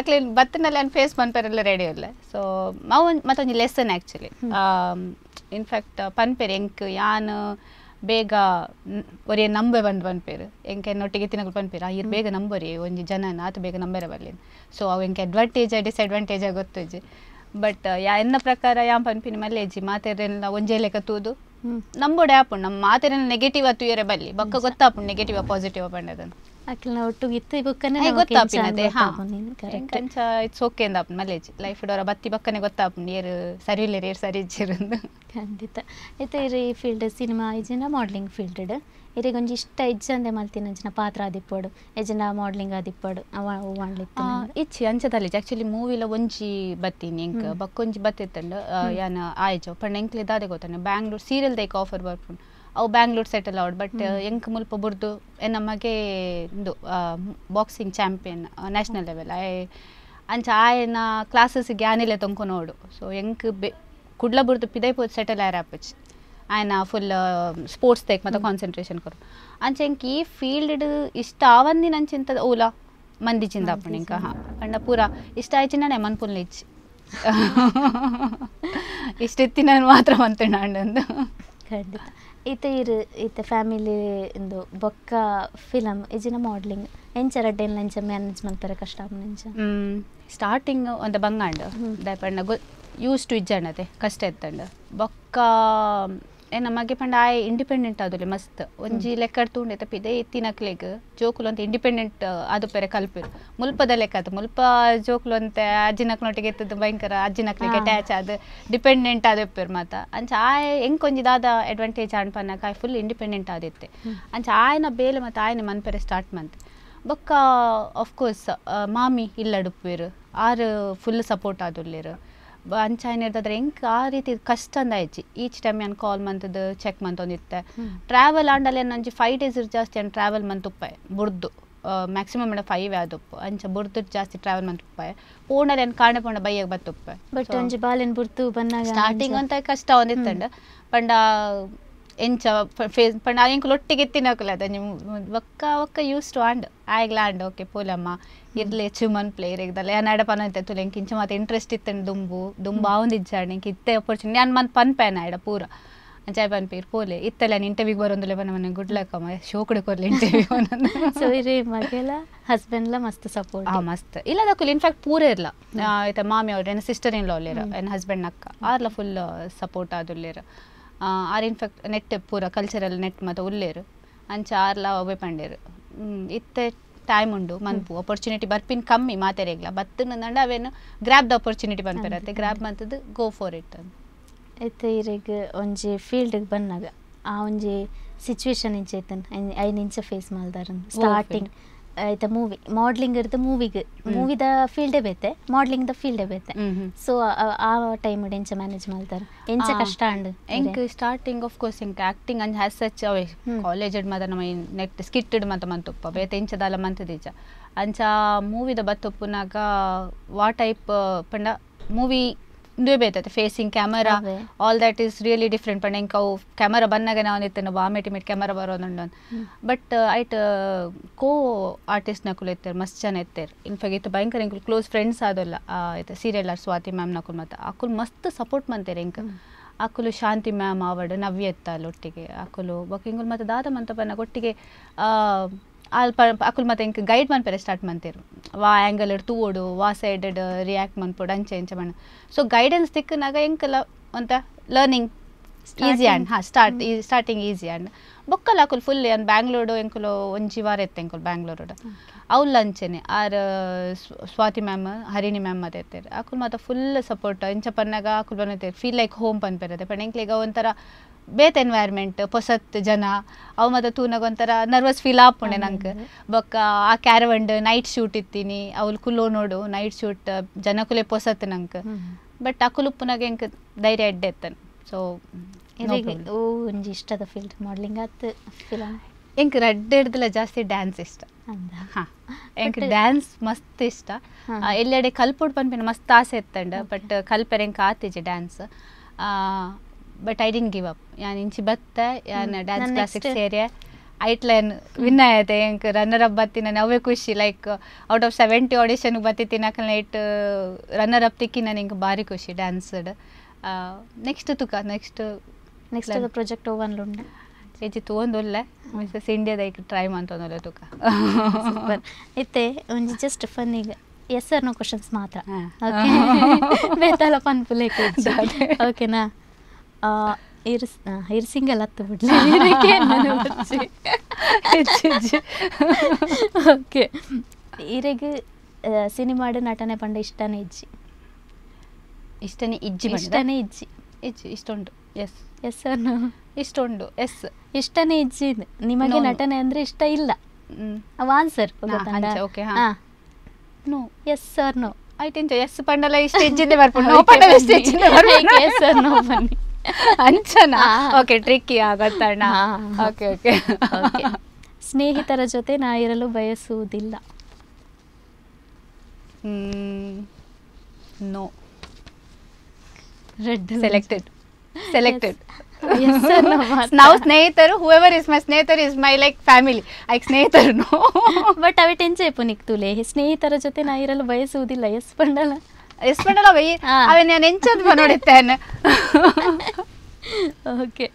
ಅಕ್ಲೆ ಬತ್ತನಲ್ಲಿ ಅನ್ ಫೇಸ್ ಮನ್ಪೆರೆಲ್ಲ ರೆಡಿ ಇಲ್ಲ ಸೊ ಮಾವು ಮತ್ತೊಂದು ಲೆಸನ್ ಆ್ಯಕ್ಚುಲಿ ಇನ್ಫ್ಯಾಕ್ಟ್ ಪನ್ಪೆರ್ ಎಂಕ್ ಯಾನು ಬೇಗ ಒರೇ ನಂಬೆ ಬಂದು ಬಂದ್ಪೇರು ಎಂಕೆ ನೊಟ್ಟಿಗೆ ತಿನ್ನಗಳು ಬಂದ್ಪೇರು ಆ ಇರು ಬೇಗ ನಂಬರಿ ಒಂಜಿ ಜನನ ಆತು ಬೇಗ ನಂಬರ ಬರ್ಲಿನ ಸೊ ಅವು ಎಂಕೆ ಅಡ್ವಾಂಟೇಜ್ ಡಿಸ್ಅಡ್ವಾಂಟೇಜ್ ಗೊತ್ತುಜಿ ಬಟ್ ಯಾ ಎನ್ನ ಪ್ರಕಾರ ಯಾ ಪನ್ಪಿನ ಮಲ್ಲೇಜಿ ಮಾತೇರೆಲ್ಲ ಒಂಜೆ ಲೆಕ್ಕ ತೂದು ನಂಬೋಡೆ ಆಪುಂಡು ನಮ್ಮ ಮಾತೆರನ ನೆಗೆಟಿವ್ ಅತ್ತುಯರೆ ಬಲ್ಲಿ ಬೊಕ್ಕ ಗೊತ್ತಾಪುಂಡು ನೆಗೆಟಿವ್ ಪಾಸಿಟಿವ್ ಪಂಡದನ್ ಅಕ್ಲನ ಒಟ್ಟು ಇತ್ತೆ ಬೊಕ್ಕನೆ ಗೊತ್ತಾಪಿನದೆ ಹಾ ಕಂಚ ಇಟ್ಸ್ ಓಕೆ ಅಂದ ಆಪುಂಡು ಮಲೇಜ್ ಲೈಫ್ ಡೋರ ಬತ್ತಿ ಬೊಕ್ಕನೆ ಗೊತ್ತಾಪುಂಡು ಏರ್ ಸರಿ ಇಲ್ಲೇರು ಏರು ಸರಿ ಇಜ್ಜಿರಂದು ಖಂಡಿತ ಇತ್ತೆ ಈ ಫೀಲ್ಡ್ ಸಿನಿಮಾ ಐಜಿನ ಮಾಡೆಲಿಂಗ್ ಫೀಲ್ಡ್ ಇರಿಗೊಂಜಿ ಇಷ್ಟ ಇಜ್ಜಂದೆ ಮಲ್ತಿನ ಅಂಚಿನ ಪಾತ್ರ ಆದಿಪ್ಪಡು ಮಾಡಲಿಂಗ್ ಮಾಡ್ಲಿಂಗ್ ಆದಿಪ್ಪಡು ಅವು ಅಂಚದಲ್ಲಿ ಆಕ್ಚುಲಿ ಮೂವಿಲ ಒಂಜಿ ಬತ್ತೀನಿ ಎಂಕ್ ಬಕ್ಕೊಂಜಿ ಬತ್ತಿತ್ತಂಡು ಯಾನ ಆಯ್ಜು ಪಂಡ ಎಂಕ್ಲಿ ದಾದೆ ಗೊತ್ತಾನೆ ಬ್ಯಾಂಗ್ಳೂರ್ ಸೀರಿಯಲ್ ದೈಕ್ ಆಫರ್ ಬರ್ಪುಂಡು ಅವು ಬ್ಯಾಂಗ್ಳೂರ್ ಸೆಟಲ್ ಅವ್ಡ್ ಬಟ್ ಎಂಕ್ ಮುಲ್ಪ ಬುರ್ದು ನಮಗೆ ಇದು ಬಾಕ್ಸಿಂಗ್ ಚಾಂಪಿಯನ್ ನ್ಯಾಷನಲ್ ಲೆವೆಲ್ ಐ ಅಂಚ ಆಯನ ಕ್ಲಾಸಸ್ಗೆ ಆನೆಲೆ ತೊಂಕೊನೋಡು ಸೊ ಎಂಕ್ ಬೆ ಕುಡ್ಲ ಬುರ್ದು ಪಿದೈ ಸೆಟಲ್ ಆಯ್ರ ಆಪಚ್ಚು ಆ್ಯಂಡ್ ಫುಲ್ ಸ್ಪೋರ್ಟ್ಸ್ ತೆಗ್ ಮತ್ತು ಕಾನ್ಸಂಟ್ರೇಷನ್ ಕರು ಅಂಚೆಂಕ್ ಈ ಫೀಲ್ಡ್ ಇಷ್ಟ ಆವಂದಿ ಚಿಂತ ಓಲಾ ಮಂದಿ ಚಿಂತ ಅಪ್ಪಣಿಂಕ ಹಾಂ ಪಂಡ ಪೂರ ಇಷ್ಟ ನಾನು ಎಮನ್ ಪುಲ್ ಇಚ್ಚಿ ಇತ್ತಿ ನಾನು ಮಾತ್ರ ಅಣ್ಣಂದು ಖಂಡಿತ ಈತ ಇರು ಈತ ಫ್ಯಾಮಿಲಿ ಇಂದು ಬೊಕ್ಕ ಫಿಲಮ್ ಇಜಿನ ಮಾಡ್ಲಿಂಗ್ ಎಂಚ ರಡ್ಡೇನ್ ಲಂಚ ಮ್ಯಾನೇಜ್ ಮಲ್ಪರೆ ಕಷ್ಟ ಹ್ಮ್ ಸ್ಟಾರ್ಟಿಂಗ್ ಒಂದು ಬಂಗಾಂಡ್ ದಯಪಣ್ಣ ಯೂಸ್ ಟು ಇಜ್ಜಣ್ಣತೆ ಕಷ್ಟ ಎತ್ತಂಡು ಬೊಕ್ಕ ಏನ ಪಂಡ ಆಯೆ ಇಂಡಿಪೆಂಡೆಂಟ್ ಆದೊಲೆ ಮಸ್ತ್ ಒಂಜಿ ಲೆಕ್ಕಡ್ ತೂಂಡೆ ತಪ್ಪಿದೆ ಇತ್ತಿನಕ್ಲೆಗ್ ಅಂತ ಇಂಡಿಪೆಂಡೆಂಟ್ ಆದುಪ್ಪೆರೆ ಕಲ್ಪಿರು ಮುಲ್ಪದ ಲೆಕ್ಕದ ಮುಲ್ಪ ಅಜ್ಜಿ ಅಜ್ಜಿನಕ್ನೊಟ್ಟಿಗೆ ಎತ್ತದ ಭಯಂಕರ ಅಜ್ಜಿನಕ್ಲಿಗೆ ಅಟ್ಯಾಚ್ ಆದ್ ಡಿಪೆಂಡೆಂಟ್ ಆದಪ್ಪೆರು ಮಾತ ಅಂಚ ಆಯೆ ಎಂಕೊಂಜಿ ದಾದ ಅಡ್ವಾಂಟೇಜ್ ಆಣ್ಪನ್ನ ಫುಲ್ ಇಂಡಿಪೆಂಡೆಂಟ್ ಆದಿತ್ತೆ ಅಂಚ ಆಯ್ನ ಬೇಲೆ ಮತ್ತೆ ಆಯನ ಮನ್ಪೆರೆ ಸ್ಟಾರ್ಟ್ ಮಂತ್ ಬೊಕ್ಕ ಆಫ್ಕೋರ್ಸ್ ಮಾಮಿ ಇಲ್ಲಡುಪ್ಪೇರು ಆರು ಫುಲ್ ಸಪೋರ್ಟ್ ಆದುಲ್ಲೇರು ಅಂಚಾಯನ ಇರ್ತದ್ರೆ ಎಂಕ್ ಆ ರೀತಿ ಕಷ್ಟ ಅಂದ ಆಯ್ತು ಈಚ್ ಟೈಮ್ ಏನು ಕಾಲ್ ಮಂತದ್ದು ಚೆಕ್ ಮಂತೊಂದಿತ್ತೆ ಟ್ರಾವೆಲ್ ಆಂಡಲ್ಲಿ ನಂಜಿ ಫೈವ್ ಡೇಸ್ ಜಾಸ್ತಿ ಏನು ಟ್ರಾವೆಲ್ ಉಪ್ಪಾಯ ಬುರ್ದು ಮ್ಯಾಕ್ಸಿಮಮ್ ಇಡ ಫೈವ್ ಉಪ್ಪು ಅಂಚ ಬುರ್ದು ಜಾಸ್ತಿ ಟ್ರಾವೆಲ್ ಮಂತ್ ಪೂರ್ಣಲ್ಲಿ ಏನು ಕಾಣೆ ಪೂರ್ಣ ಬೈಯಾಗ ಬತ್ತುಪ್ಪ ಬಟ್ ಒಂಜಿ ಬಾಲೆನ್ ಬುರ್ತು ಬಂದಾಗ ಸ್ಟಾರ್ಟಿಂಗ್ ಅಂತ ಕಷ್ಟ ಒಂದಿತ್ತಂಡ ಪಂಡ ಎಂಚ ಫೇಸ್ ಪಂಡ ಎಂಕುಲು ಒಟ್ಟಿಗೆ ತಿನ್ನಕಲದ ನಿಮ್ಮ ಒಕ್ಕ ಒಕ್ಕ ಯೂಸ್ ಟು ಆಂಡ್ ಆಯ್ಲ ಆಂಡ್ ಓಕೆ ಪೋಲಮ್ಮ ಇರ್ಲೆ ಚುಮನ್ ಪ್ಲೇಯರ್ ಇಗ್ದಲ್ಲ ಯಾ ನಡ ಪನ ಇತ್ತೆ ತುಲೆ ಇಂಟ್ರೆಸ್ಟ್ ಇತ್ತನ್ ದುಂಬು ದುಂಬು ಆವೊಂದು ಇಜ್ಜಾಡ್ ಇಂಕ ಇತ್ತೆ ಅಪರ್ಚುನಿಟಿ ನಾನು ಮನ್ ಪನ್ ಪ್ಯಾನ್ ಆಯ್ಡ ಪೂರ ಅಂಚಾಯ್ ಪನ್ ಪೀರ್ ಪೋಲೆ ಇತ್ತೆಲ್ಲ ಇಂಟರ್ವ್ಯೂಗೆ ಬರೋಂದುಲೆ ಪನ ಮನೆ ಗುಡ್ ಲಕ್ ಅಮ್ಮ ಶೋಕಡೆ ಕೊರ್ಲೆ ಇಂಟರ್ವ್ಯೂ ಸೊ ಇರಿ ಮಗೆಲ ಹಸ್ಬೆಂಡ್ಲ ಮಸ್ತ್ ಸಪೋರ್ಟ್ ಆ ಮಸ್ತ್ ಇಲ್ಲ ದಕ್ಕುಲ್ ಇನ್ಫ್ಯಾಕ್ಟ್ ಪೂರ ಇರಲ್ಲ ಇತ್ತೆ ಮಾಮಿ ಅವ್ರು ಸಿಸ್ಟರ್ ಇನ್ ಲಾ ಉಲ್ಲೇರ ಏನು ಹಸ್ಬೆಂಡ್ ಅಕ್ಕ ಲ ಫುಲ್ ಸಪೋರ್ಟ್ ಆದುಲ್ಲೇರ ಆರ್ ಇನ್ಫೆಕ್ಟ್ ನೆಟ್ ಪೂರ ಕಲ್ಚರಲ್ ನೆಟ್ ಮತ್ತು ಉಲ್ಲೇರು ಅಂಚ ಆರ್ಲ ಒಬ್ಬ ಪಂಡೇರು ಇತ್ತೆ ಟೈಮ್ ಉಂಡು ಮನ್ಪು ಅಪರ್ಚುನಿಟಿ ಬರ್ಪಿನ್ ಕಮ್ಮಿ ಮಾತೆರೆಗ್ಲ ಬತ್ತನಂಡ ಅವೇನು ಗ್ರ್ಯಾಬ್ ದ ಅಪರ್ಚುನಿಟಿ ಬಂದ್ಬಿರತ್ತೆ ಗ್ರ್ಯಾಬ್ ಅಂತದ್ದು ಗೋ ಫಾರ್ ಇಟ್ ಅಂತ ಐತೆ ಇರಿಗೆ ಒಂಜಿ ಫೀಲ್ಡ್ಗೆ ಬಂದಾಗ ಆ ಒಂಜಿ ಸಿಚುವೇಶನ್ ಇಂಚ ಐದು ಐನ್ ಫೇಸ್ ಮಾಡ್ದಾರ ಸ್ಟಾರ್ಟಿಂಗ್ ಐತೆ ಮೂವಿ ಮಾಡ್ಲಿಂಗ್ ಇರ್ತದೆ ಮೂವಿಗೆ ಮೂವಿದ ಫೀಲ್ಡ್ ಬೇತೆ ಮಾಡ್ಲಿಂಗ್ ದ ಫೀಲ್ಡ್ ಬೇತೆ ಸೊ ಆ ಟೈಮ್ ಎಂಚ ಮ್ಯಾನೇಜ್ ಮಾಡ್ತಾರೆ ಎಂಚ ಕಷ್ಟ ಅಂಡ್ ಎಂಕ್ ಸ್ಟಾರ್ಟಿಂಗ್ ಆಫ್ ಕೋರ್ಸ್ ಎಂಕ್ ಆಕ್ಟಿಂಗ್ ಅಂಡ್ ಹ್ಯಾಸ್ ಸಚ್ ಅವೇ ಕಾಲೇಜ್ ಮಾತ ನಮ್ಮ ನೆಟ್ ಸ್ಕಿಟ್ ಇಡ್ ಮಾತ ಮಂತುಪ್ಪ ಬೇತೆ ಎಂಚದಲ್ಲ ಮಂತದೀಚ ಅಂಚ ಮೂವಿದ ಬತ್ತುಪ್ಪುನಾಗ ವಾ ಟೈಪ್ ಪಂಡ ಮೂವಿ ದುಯಬೇತತೆ facing camera all that is really different ಪಂಡ ಇಂಕ ಅವು ಕ್ಯಾಮರಾ ಬನ್ನಾಗ ನಾವು ಇತ್ತೇನೆ ಬಾಮೇಟಿ ಮೇಟ್ ಕ್ಯಾಮರಾ ಬರೋದೊಂಡೊಂದು ಬಟ್ ಐಟ್ ಕೋ ಆರ್ಟಿಸ್ಟ್ ನಕುಲು ಇತ್ತೇರ್ ಮಸ್ತ್ ಜನ ಇತ್ತೇರ್ ಇನ್ಫ್ಯಾಕ್ಟ್ ಇತ್ತು ಭಯಂಕರ ಇಂಕುಲ್ ಕ್ಲೋಸ್ ಫ್ರೆಂಡ್ಸ್ ಆದಲ್ಲ ಇದು ಸೀರಿಯಲ್ ಆರ್ ಸ್ವಾತಿ ಮ್ಯಾಮ್ ನಕುಲ್ ಮತ್ತು ಅಕುಲ್ ಮಸ್ತ್ ಸಪೋರ್ಟ್ ಮಂತೇರ್ ಇಂಕ ಅಕುಲು ಶಾಂತಿ ಮ್ಯಾಮ್ ಆವಡ್ ನವ್ಯ ಎತ್ತಲ್ಲ ಒಟ್ಟಿಗೆ ಅಕುಲು ಬಕ್ ಇಂಗುಲ್ ಮತ್ತು ದಾದ ಮಂತಪನ ಒಟ್ಟಿಗೆ ಅಲ್ಲಿ ಪ ಅಕುಲ್ ಮತ್ತೆ ಎಂಕ್ ಗೈಡ್ ಮನ್ಪೆರೆ ಸ್ಟಾರ್ಟ್ ಮಂತೆರ್ ವಾ ಆ್ಯಂಗಲ್ ತೂವೊಡು ವಾ ಸೈಡ್ ರಿಯಾಕ್ಟ್ ಮನ್ಪೊಡು ಅಂಚೆ ಎಂಚ ಮಣ್ಣ ಸೊ ಗೈಡೆನ್ಸ್ ತಿಕ್ಕನಾಗ ಎಂಕಲ ಒಂತ ಲರ್ನಿಂಗ್ ಈಸಿ ಆ್ಯಂಡ್ ಹಾಂ ಸ್ಟಾರ್ಟ್ ಈ ಸ್ಟಾರ್ಟಿಂಗ್ ಈಸಿ ಆ್ಯಂಡ್ ಬೊಕ್ಕಲ್ಲ ಅಕುಲ್ ಫುಲ್ ಅಂದ್ ಬ್ಯಾಂಗ್ಳೂರು ಎಂಕುಲು ಒಂಜಿ ವಾರ ಎತ್ತೆ ಎಂಕುಲು ಬ್ಯಾಂಗ್ಳೂರು ಅವ್ಲು ಅಂಚೆನೆ ಆರ್ ಸ್ವಾತಿ ಮ್ಯಾಮ್ ಹರಿಣಿ ಮ್ಯಾಮ್ ಅದೇ ಎತ್ತೇರು ಅಕುಲ್ ಮಾತ್ರ ಫುಲ್ ಸಪೋರ್ಟ್ ಇಂಚ ಪನ್ನಾಗ ಅಕುಲ್ ಬಂದಿರ್ತಾರೆ ಫೀಲ್ ಲೈಕ್ ಹೋಮ್ ಪನ್ಪೇರದೆ ಪಣ ಎಂಕ್ಲೀಗ ಒಂಥರ ಬೇತ್ ಎನ್ವೈರ್ಮೆಂಟ್ ಪೊಸತ್ ಜನ ಅವು ಮತ್ತು ಒಂಥರ ನರ್ವಸ್ ಫೀಲ್ ಆಪುಣೆ ನಂಗೆ ಬೊಕ್ಕ ಆ ಕ್ಯಾರವಂಡ್ ನೈಟ್ ಶೂಟ್ ಇತ್ತೀನಿ ಅವ್ಲ್ ಕುಲ್ಲೋ ನೋಡು ನೈಟ್ ಶೂಟ್ ಜನಕುಲೆ ಪೊಸತ್ ನಂಗೆ ಬಟ್ ಕುಲುಪ್ಪನಾಗ ಹೆಂಗೆ ಧೈರ್ಯ ಅಡ್ಡೆ ಇತ್ತನು ಸೊ ಓ ಒಂಜಿ ಇಷ್ಟದ ಫೀಲ್ಡ್ ಮಾಡ್ಲಿಂಗ್ ಆತು ಫಿಲಮ್ ಎಂಕ್ ರಡ್ಡೆ ಜಾಸ್ತಿ ಡ್ಯಾನ್ಸ್ ಇಷ್ಟ ಹೆಂಗೆ ಡ್ಯಾನ್ಸ್ ಮಸ್ತ್ ಇಷ್ಟ ಎಲ್ಲೆಡೆ ಕಲ್ಪುಡ್ ಬಂದ್ಬಿ ಮಸ್ತ್ ಆಸೆ ಇತ್ತಂಡ ಬಟ್ ಕಲ್ಪರೆ ಹೆಂಗೆ ಆತಿಜೆ dance but I didn't give up ಯಾನ್ ಇಂಚಿ ಬತ್ತ ಯಾನ್ ಡ್ಯಾನ್ಸ್ ಕ್ಲಾಸಿಗೆ ಸೇರಿಯ ಐಟ್ಲೈನ್ ವಿನ್ ಆಯ್ತೆ ಎಂಕ್ ರನ್ನರ್ ಅಪ್ ಬತ್ತಿನ ನಾವೇ ಖುಷಿ like out of seventy audition ಬತ್ತಿತ್ತಿ ನಾಕಲ್ ನೈಟ್ ರನ್ನರ್ ಅಪ್ ತಿಕ್ಕಿ ಹಿಂಗೆ ಭಾರಿ ಖುಷಿ ಡ್ಯಾನ್ಸ್ಡ್ ನೆಕ್ಸ್ಟ್ ತುಕ ನೆಕ್ಸ್ಟ್ ನೆಕ್ಸ್ಟ್ ಪ್ರೊಜೆಕ್ಟ್ ಹೋಗನ್ಲುಂಡ ಏಜಿ ತೂವೊಂದುಲ್ಲೆ ಮಿಸಸ್ ಇಂಡಿಯಾದ ಟ್ರೈ ಮಾಡ್ತೊಂದೊಲ್ಲ ತುಕ ಇತ್ತೆ ಒಂಜಿ ಜಸ್ಟ್ ಫನ್ ಈಗ ಎಸ್ ಆರ್ ನೋ ಕ್ವಶನ್ಸ್ ಮಾತ್ರ ಓಕೆ ಬೇತಾಲ ಪನ್ಪುಲೆ ಓಕೆನಾ ಇರ್ಸ್ ಇರ್ಸಿಂಗಲ್ ಹತ್ತು ಬಿಡ್ಲಿ ಓಕೆ ಇರೆಗೆ ಸಿನಿಮಾಡು ನಟನೆ ಪಂಡ ಇಷ್ಟನೇ ಇಜ್ಜಿ ಇಷ್ಟನೇ ಇಜ್ಜಿ ಇಷ್ಟನೇ ಇಜ್ಜಿ ಇಜ್ಜಿ ಇಷ್ಟುಂಟು ಎಸ್ ಎಸ್ ಅನ್ನು ಇಷ್ಟುಂಡು ಎಸ್ ಇಷ್ಟನೇ ಇಜ್ಜಿ ನಿಮಗೆ ನಟನೆ ಅಂದ್ರೆ ಇಷ್ಟ ಇಲ್ಲ ಆನ್ಸರ್ ಓಕೆ ಹಾ ನೋ ಎಸ್ ಸರ್ ನೋ ಐಟೆಂಚ ಎಸ್ ಪಂಡಲ ಇಷ್ಟ ಇಜ್ಜಿಂದೆ ಬರ್ಪಂಡು ನೋ ಪಂಡಲ ಇಷ್ಟು ಇಜ್ಜಿಂದೆ ಬರ್ಪಂಡು ಎಸ್ ಸರ್ ನೋ ಬನ್ನಿ ಅಂಚನಾ ಓಕೆ ಟ್ರಿಕ್ಕಿ ಗೊತ್ತಣ್ಣ ಓಕೆ ಓಕೆ ಸ್ನೇಹಿತರ ಜೊತೆ ನಾ ಇರಲು ಬಯಸುವುದಿಲ್ಲ ನೋ ರೆಡ್ ಸೆಲೆಕ್ಟೆಡ್ ಸೆಲೆಕ್ಟೆಡ್ ನಾವು ಸ್ನೇಹಿತರು ಹೂ ಎವರ್ ಇಸ್ ಮೈ ಸ್ನೇಹಿತರು ಇಸ್ ಮೈ ಲೈಕ್ ಫ್ಯಾಮಿಲಿ ಐಕ್ ಸ್ನೇಹಿತರು ಬಟ್ ಅವೆ ಟೆನ್ಸೆ ಪುನಿಕ್ ತುಲೆ ಸ್ನೇಹಿತರ ಜೊತೆ ನಾ ಇರಲು ಬಯಸುವುದಿಲ್ಲ ಎಸ್ ಪಂಡಲ ಎಸ್ ಮಾಡಲ್ಲ ಬೈ ಅವೆ ನಾನು ಎಂಚದ್ ಬಂದ್ಬಿಡುತ್ತೇನೆ ಓಕೆ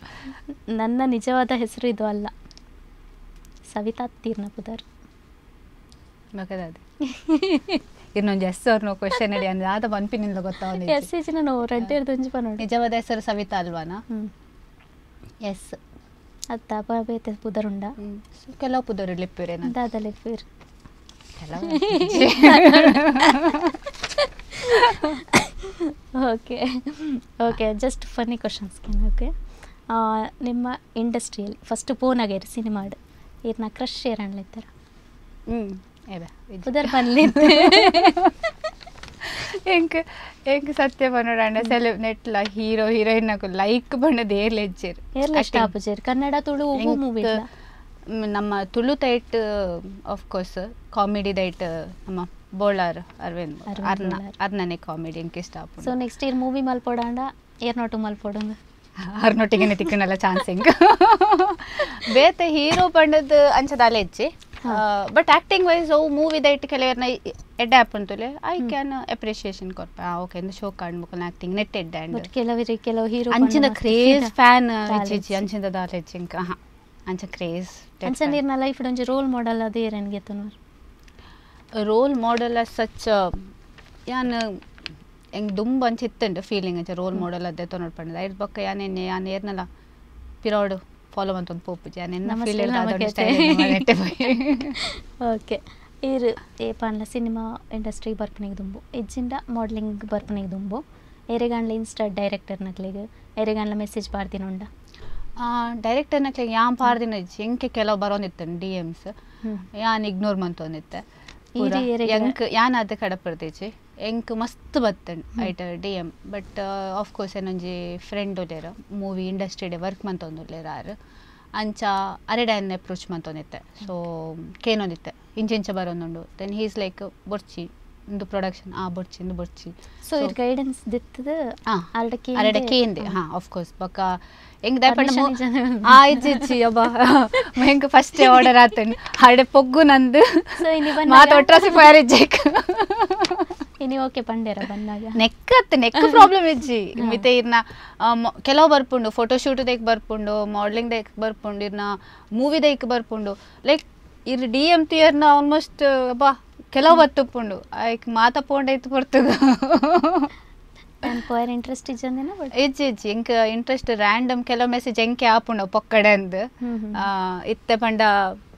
ನನ್ನ ನಿಜವಾದ ಹೆಸರು ಇದು ಅಲ್ಲ ಸವಿತಾ ತೀರ್ನ ಪುದರ್ ಮಗದಾದ ಇನ್ನೊಂದು ಎಸ್ ಅವ್ರನ್ನ ಕ್ವಶನ್ ಹೇಳಿ ಅಂದ್ರೆ ಆದ ಬಂಪಿನಿಂದ ಗೊತ್ತಾ ಎಸ್ ಎಜ್ ನಾನು ರೆಡ್ ಇರ್ದು ಒಂಜಿ ನೋಡಿ ನಿಜವಾದ ಹೆಸರು ಸವಿತಾ ಅಲ್ವಾನಾ ಎಸ್ ಅತ್ತ ಬೇತೆ ಪುದರ್ ಉಂಡ ಕೆಲವು ಪುದರ್ ಲಿಪ್ಪಿರೇನ ದಾದ ಲಿಪ್ಪಿರ್ ಕೆಲವು ಓಕೆ ಓಕೆ ಜಸ್ಟ್ ಫನ್ನಿ ಕ್ವಶನ್ಸ್ಗೆ ಓಕೆ ನಿಮ್ಮ ಇಂಡಸ್ಟ್ರಿಯಲ್ಲಿ ಫಸ್ಟ್ ಪೋನಾಗೇರಿ ಸಿನಿಮಾ ಇರ್ನ ಕ್ರಶ್ ಏರ್ ಅನ್ಲಿತ್ತಾರ ಹ್ಞೂ ಏ ಇದರ ಬನ್ಲಿ ಎಂಕ್ ಎಂಕ್ ಸತ್ಯ ಪನ್ನಡ ಸೆಲೆಬ್ರೇಟ್ ಲ ಹೀರೋ ಹೀರೋಯಿನ್ ಲೈಕ್ ಬಣ್ಣದ ಏರ್ ಲೆಜ್ಜೇರ್ ಏರ್ ಲೆಸ್ಟ್ ಕನ್ನಡ ತುಳು ಮೂವಿ ನಮ್ಮ ತುಳು ದೈಟ್ ಆಫ್ ಕೋರ್ಸ್ ಕಾಮಿಡಿ ದೈಟ್ ನಮ್ಮ ಬೋಳಾರ್ ಅರವಿಂದ್ ಅರ್ನ ಅರ್ನನೆ ಕಾಮಿಡಿಯನ್ಗೆ ಇಷ್ಟ ಸೊ ನೆಕ್ಸ್ಟ್ ಇಯರ್ ಮೂವಿ ಮಲ್ಪೋಡಾಂಡ ಏರ್ನೋಟು ಮಲ್ಪೋಡಂದು ಅವ್ರನ್ನೊಟ್ಟಿಗೆ ತಿಕ್ಕಣಲ್ಲ ಚಾನ್ಸ್ ಇಂಕ ಬೇತೆ ಹೀರೋ ಪಂಡದ ಅಂಚದ ಅಲೆ ಬಟ್ ಆಕ್ಟಿಂಗ್ ವೈಸ್ ಅವು ದೈಟ್ ಕೆಲವರ್ನ ಕೆಲವರನ್ನ ಎಡ್ಡೆ ಆಪಂತುಲೆ ಐ ಕ್ಯಾನ್ ಅಪ್ರಿಶಿಯೇಷನ್ ಕೊರ್ಪ ಓಕೆ ಇಂದ ಶೋ ಕಾಣ್ ಆಕ್ಟಿಂಗ್ ನೆಟ್ ಎಡ್ಡೆ ಅಂಡ್ ಕೆಲವರಿ ಕೆಲವು ಹೀರೋ ಅಂಚಿನ ಕ್ರೇಜ್ ಫ್ಯಾನ್ ಇಜ್ಜಿ ಅಂಚಿನ ದಾಲೆ ಇಜ್ಜಿಂಕ ಅಂಚ ಕ್ರೇಜ್ ಅಂಚ ನೀರ್ನ ಲೈಫ್ ಒಂಜಿ ರೋಲ್ ಮಾಡೆಲ್ ಅದೇ ನನಗೆ ತನೋರ್ role model as such such ಯಾನ್ um, ಹೆಂಗೆ ದುಂಬ್ ಫೀಲಿಂಗ್ ಅಂಚೆ ರೋಲ್ ಮಾಡೆಲ್ ಅದೇ ತೊ ನೋಡ್ಪಂಡ ಐದು ಬಕ್ಕ ಯಾನ್ ಎಣ್ಣೆ ಏರ್ನಲ್ಲ ಪಿರೋಡ್ ಫಾಲೋ ಅಂತ ಒಂದು ಪೋಪು ಯಾನ್ ಎನ್ನ ಓಕೆ ಇರು ಏ ಪಾನ್ಲ ಸಿನಿಮಾ ಇಂಡಸ್ಟ್ರಿ ಬರ್ಪನಿಗೆ ದುಂಬು ಇಜ್ಜಿಂಡ ಮಾಡಲಿಂಗ್ ಬರ್ಪನಿಗೆ ದುಂಬು ಎರೆಗಾಂಡ್ಲ ಇನ್ಸ್ಟಾ ಡೈರೆಕ್ಟರ್ನಕ್ಲಿಗೆ ಎರೆಗಾಂಡ್ಲ ಮೆಸೇಜ್ ಡೈರೆಕ್ಟರ್ ಡೈರೆಕ್ಟರ್ನಕ್ಲಿಗೆ ಯಾನ್ ಪಾರ್ದಿನ ಹೆಂಗೆ ಕೆಲವು ಬರೋನಿತ್ತಂಡು ಡಿ ಎಮ್ಸ್ ಯಾನ್ ಇಗ್ನೋರ್ ಮಂತೊಂದಿತ್ತೆ ಎಂಕ್ ಯಾನಾದ ಕಡಪಡ್ದೇಜೆ ಎಂಕ್ ಮಸ್ತ್ ಬತ್ತಂಡ್ ಐಟ ಡಿ ಎಮ್ ಬಟ್ ಕೋರ್ಸ್ ಏನೊಂಜಿ ಫ್ರೆಂಡ್ ಉಲ್ಲೇರು ಮೂವಿ ಡೇ ವರ್ಕ್ ಮಂತೊಂದುಲ್ಲೇರು ಆರು ಅಂಚ ಅರೆಡನ್ ಅಪ್ರೋಚ್ ಮಂತೊಂದಿತ್ತೆ ಸೊ ಕೇನೊಂದಿತ್ತೆ ಇಂಚೆಂಚ ಬರೋಂದುಂಡು ದೆನ್ ಹೀಸ್ ಲೈಕ್ ಬೊರ್ಚಿ ಒಂದು ಪ್ರೊಡಕ್ಷನ್ ಆ ಬರ್ಚಿ ಇಂದು ಬರ್ಚಿ ಸೊ ಇರ್ ಗೈಡೆನ್ಸ್ ದಿತ್ತದ ಅರಡಕ್ಕೆ ಅರಡಕ್ಕೆ ಇಂದೆ ಹಾ ಆಫ್ ಕೋರ್ಸ್ ಬಕ ಎಂಗ್ ದಯಪಂಡ ಆ ಇಜ್ಜಿ ಇಜ್ಜಿ ಅಬ್ಬ ಫಸ್ಟ್ ಆರ್ಡರ್ ಆತನ್ ಹರಡೆ ಪೊಗ್ಗು ನಂದು ಮಾತು ಒಟ್ರಾಸಿ ಫೈರ್ ಇಜ್ಜೆಕ್ ಇನಿ ಓಕೆ ಪಂಡೇರ ಬಂದಾಗ ನೆಕ್ ಅತ್ತೆ ನೆಕ್ ಪ್ರಾಬ್ಲಮ್ ಇಜ್ಜಿ ಮಿತೆ ಇರ್ನ ಕೆಲವು ಬರ್ಪುಂಡು ಫೋಟೋಶೂಟ್ ದೆಕ್ ಬರ್ಪುಂಡು ಮಾಡಲಿಂಗ್ ದೆಕ್ ಬರ್ಪುಂಡು ಇರ್ನ ಮೂವಿ ದೈಕ್ ಬರ್ಪುಂಡು ಲೈಕ್ ಇರ್ ಡಿ ಎಮ್ ತಿಯರ್ನ ಆಲ್ಮೋಸ್ಟ್ ಅಬ್ಬಾ ಕೆಲವು ಪುಂಡು ಐಕ್ ಮಾತ ಪೋಂಡೈತ್ ಕೊರ್ತುಗ ಪೋಯರ್ ಇಂಟ್ರೆಸ್ಟ್ ಇಜ್ಜಂದೇನ ಬಟ್ ಇಜ್ಜಿ ಇಜ್ಜಿ ಇಂಕ ಇಂಟ್ರೆಸ್ಟ್ ರ್ಯಾಂಡಮ್ ಕೆಲವು ಮೆಸೇಜ್ ಎಂಕೆ ಆಪುಂಡು ಪೊಕ್ಕಡೆ ಅಂದ್ ಇತ್ತೆ ಪಂಡ